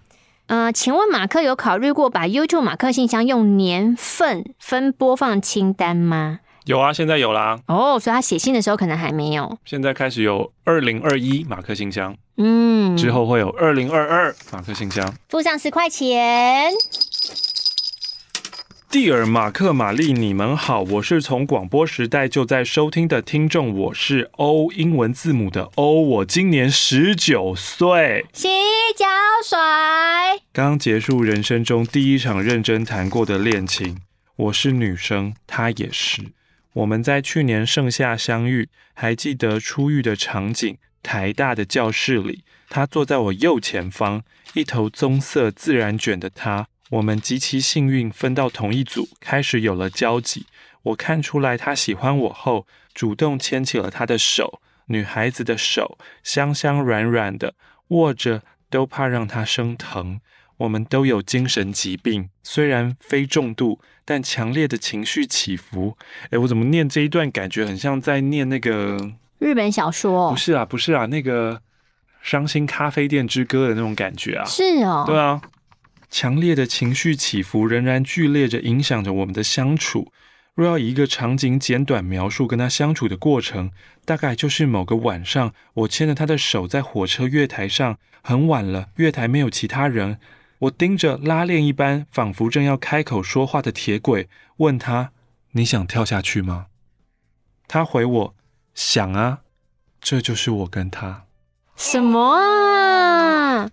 呃，请问马克有考虑过把 YouTube 马克信箱用年份分播放清单吗？有啊，现在有啦。哦，所以他写信的时候可能还没有。现在开始有2021马克信箱。嗯。之后会有2022马克信箱。附上十块钱。蒂尔马克玛丽，你们好，我是从广播时代就在收听的听众，我是 O 英文字母的 O，我今年十九岁，洗脚水，刚结束人生中第一场认真谈过的恋情，我是女生，她也是，我们在去年盛夏相遇，还记得初遇的场景，台大的教室里，她坐在我右前方，一头棕色自然卷的她。我们极其幸运分到同一组，开始有了交集。我看出来他喜欢我后，主动牵起了他的手，女孩子的手，香香软软的，握着都怕让他生疼。我们都有精神疾病，虽然非重度，但强烈的情绪起伏。诶，我怎么念这一段，感觉很像在念那个日本小说？不是啊，不是啊，那个《伤心咖啡店之歌》的那种感觉啊。是哦。对啊。强烈的情绪起伏仍然剧烈着，影响着我们的相处。若要以一个场景简短描述跟他相处的过程，大概就是某个晚上，我牵着他的手在火车月台上，很晚了，月台没有其他人，我盯着拉链一般，仿佛正要开口说话的铁轨，问他：“你想跳下去吗？”他回我：“想啊。”这就是我跟他。什么啊！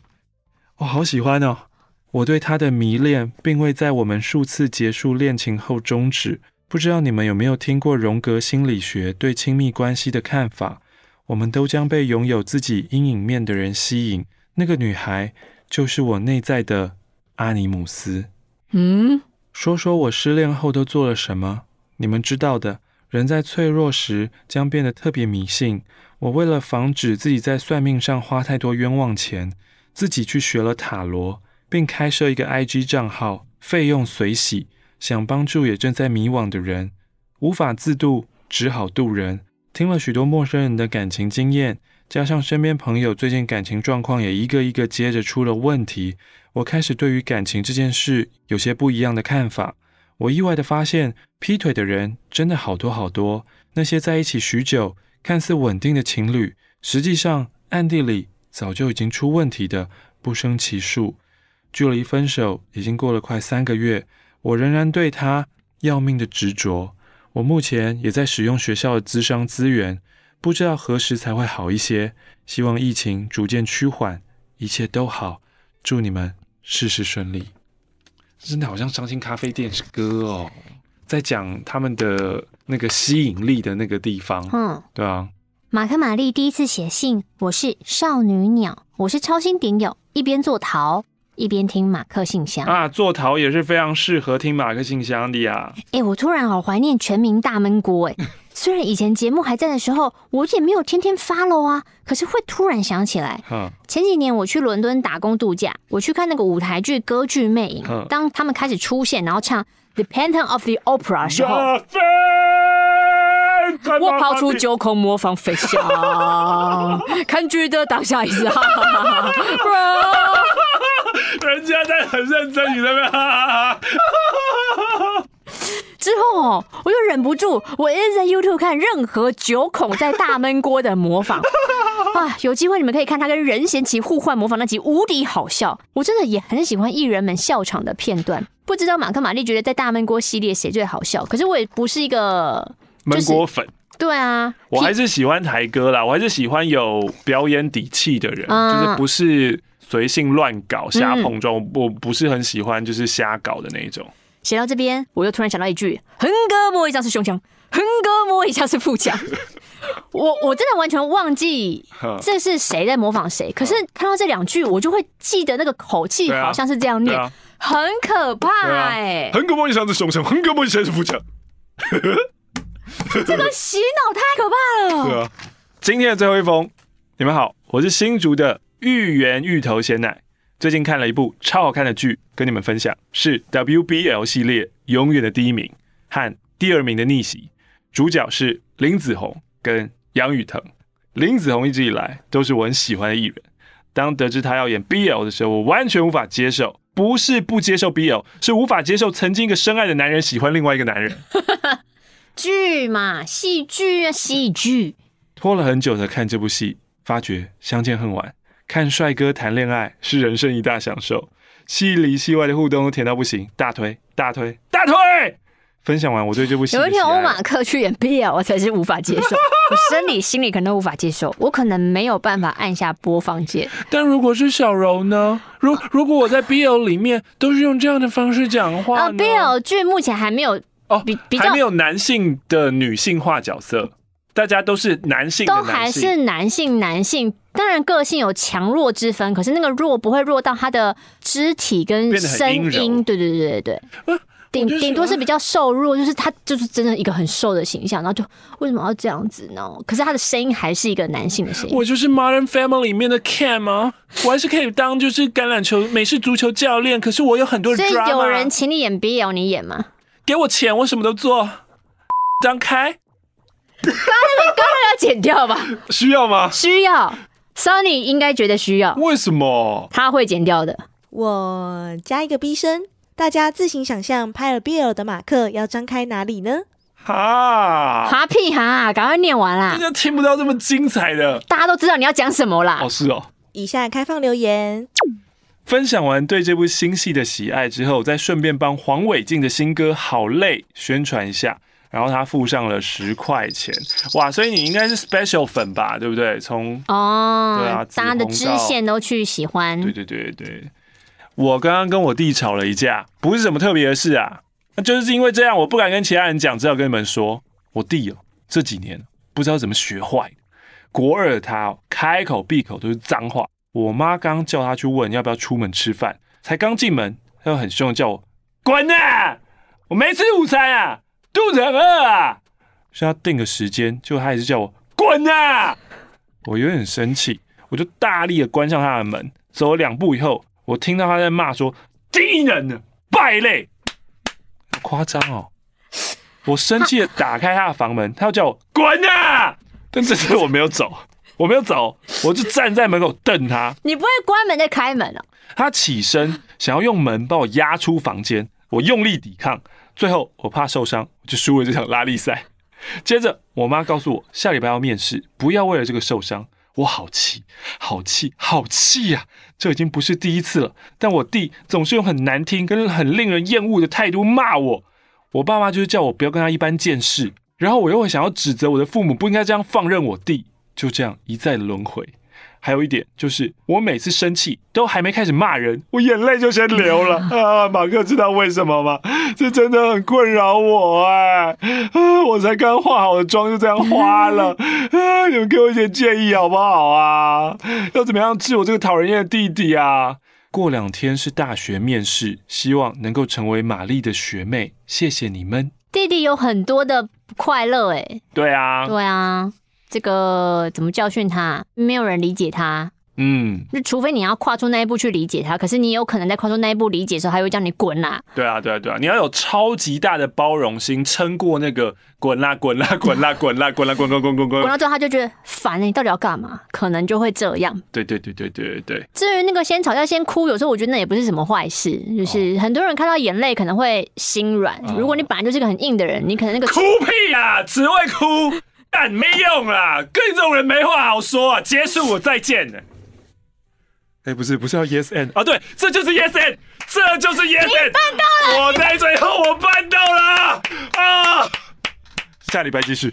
我好喜欢哦。我对他的迷恋并未在我们数次结束恋情后终止。不知道你们有没有听过荣格心理学对亲密关系的看法？我们都将被拥有自己阴影面的人吸引。那个女孩就是我内在的阿尼姆斯。嗯，说说我失恋后都做了什么？你们知道的人在脆弱时将变得特别迷信。我为了防止自己在算命上花太多冤枉钱，自己去学了塔罗。并开设一个 IG 账号，费用随喜，想帮助也正在迷惘的人，无法自渡，只好渡人。听了许多陌生人的感情经验，加上身边朋友最近感情状况也一个一个接着出了问题，我开始对于感情这件事有些不一样的看法。我意外的发现，劈腿的人真的好多好多，那些在一起许久、看似稳定的情侣，实际上暗地里早就已经出问题的不胜其数。距离分手已经过了快三个月，我仍然对他要命的执着。我目前也在使用学校的资商资源，不知道何时才会好一些。希望疫情逐渐趋缓，一切都好。祝你们事事顺利。真的好像伤心咖啡店是歌哦，在讲他们的那个吸引力的那个地方。嗯，对啊。马克玛丽第一次写信，我是少女鸟，我是超新点友，一边做陶。一边听马克信箱啊，做陶也是非常适合听马克信箱的呀。哎，我突然好怀念全民大闷锅哎。虽然以前节目还在的时候，我也没有天天发了啊。可是会突然想起来，前几年我去伦敦打工度假，我去看那个舞台剧《歌剧魅影》，当他们开始出现，然后唱《The Phantom of the Opera》的时候，我抛出九孔模仿飞翔，看剧的当下一次，人家在很认真，你在那。之后哦，我就忍不住，我一直在 YouTube 看任何九孔在大闷锅的模仿，啊，有机会你们可以看他跟任贤齐互换模仿那集，无敌好笑。我真的也很喜欢艺人们笑场的片段。不知道马克玛丽觉得在大闷锅系列谁最好笑？可是我也不是一个闷锅粉，对啊，我还是喜欢台歌啦，我还是喜欢有表演底气的人，就是不是。随性乱搞、瞎碰撞，我不是很喜欢，就是瞎搞的那一种。写到这边，我又突然想到一句：“横哥摸一下是胸腔，横哥摸一下是腹腔。我我真的完全忘记 这是谁在模仿谁，可是看到这两句，我就会记得那个口气好像是这样念，很可怕哎！横哥摸一下是胸腔，横哥摸一下是腹腔。这个洗脑太可怕了。啊，今天的最后一封，你们好，我是新竹的。芋圆芋头鲜奶，最近看了一部超好看的剧，跟你们分享是 WBL 系列永远的第一名和第二名的逆袭，主角是林子闳跟杨宇腾。林子闳一直以来都是我很喜欢的艺人，当得知他要演 BL 的时候，我完全无法接受，不是不接受 BL，是无法接受曾经一个深爱的男人喜欢另外一个男人。剧嘛，戏剧啊，戏剧，拖了很久才看这部戏，发觉相见恨晚。看帅哥谈恋爱是人生一大享受，戏里戏外的互动都甜到不行，大推大推大推！分享完我对这部，戏，有一天欧马克去演 BL，我才是无法接受，我生理心理可能无法接受，我可能没有办法按下播放键。但如果是小柔呢？如 如果我在 BL 里面都是用这样的方式讲话，BL 剧目前还没有哦，比比较没有男性的女性化角色。大家都是男性，都还是男性男性。当然个性有强弱之分，可是那个弱不会弱到他的肢体跟声音。对对对对对，顶顶多是比较瘦弱，就是他就是真的一个很瘦的形象。然后就为什么要这样子呢？可是他的声音还是一个男性的声音。我就是 Modern Family 里面的 Cam 啊，我还是可以当就是橄榄球、美式足球教练。可是我有很多人。所以有人请你演 b l 你演吗？给我钱，我什么都做。张开。他那个要剪掉吧？需要吗？需要。Sony 应该觉得需要。为什么？他会剪掉的。我加一个 B 身，大家自行想象。拍了 B l 的马克要张开哪里呢？哈，哈屁哈，赶快念完啦！人家听不到这么精彩的。大家都知道你要讲什么啦。哦，是哦。以下开放留言，分享完对这部新戏的喜爱之后，再顺便帮黄伟晋的新歌《好累》宣传一下。然后他付上了十块钱，哇！所以你应该是 special 粉吧，对不对？从哦，对啊，他的支线都去喜欢。对对对对，我刚刚跟我弟吵了一架，不是什么特别的事啊，那就是因为这样，我不敢跟其他人讲，只好跟你们说。我弟哦，这几年不知道怎么学坏，国二他开口闭口都是脏话。我妈刚叫他去问要不要出门吃饭，才刚进门，他又很凶叫我滚啊！我没吃午餐啊！肚子很饿，是要定个时间，就他还是叫我滚啊！我有点生气，我就大力的关上他的门，走了两步以后，我听到他在骂说：“低能的败类，夸张哦！”我生气的打开他的房门，他要叫我滚啊！但这次我没有走，我没有走，我就站在门口瞪他。你不会关门再开门哦？他起身想要用门把我压出房间。我用力抵抗，最后我怕受伤，我就输了这场拉力赛。接着，我妈告诉我下礼拜要面试，不要为了这个受伤。我好气，好气，好气呀！这已经不是第一次了。但我弟总是用很难听跟很令人厌恶的态度骂我。我爸妈就是叫我不要跟他一般见识。然后我又会想要指责我的父母不应该这样放任我弟，就这样一再轮回。还有一点就是，我每次生气都还没开始骂人，我眼泪就先流了 啊！马克，知道为什么吗？这真的很困扰我哎！啊，我才刚化好的妆就这样花了 啊！你们给我一点建议好不好啊？要怎么样治我这个讨人厌的弟弟啊？过两天是大学面试，希望能够成为玛丽的学妹。谢谢你们，弟弟有很多的不快乐哎。对啊，对啊。这个怎么教训他？没有人理解他。嗯，那除非你要跨出那一步去理解他，可是你有可能在跨出那一步理解的时候，他会叫你滚啦。对啊，对啊，对啊！你要有超级大的包容心，撑过那个滚啦，滚啦，滚啦，滚啦，滚啦，滚滚滚滚滚，滚到最后他就觉得烦，你到底要干嘛？可能就会这样。对对对对对对对。至于那个先吵架先哭，有时候我觉得那也不是什么坏事，就是很多人看到眼泪可能会心软。如果你本来就是个很硬的人，你可能那个哭屁啊，只会哭。但没用啦，跟这种人没话好说啊！结束，我再见了。哎，不是，不是要 yes n 啊？对，这就是 yes n，这就是 yes n。你办到了，我在最后，我办到了啊！下礼拜继续。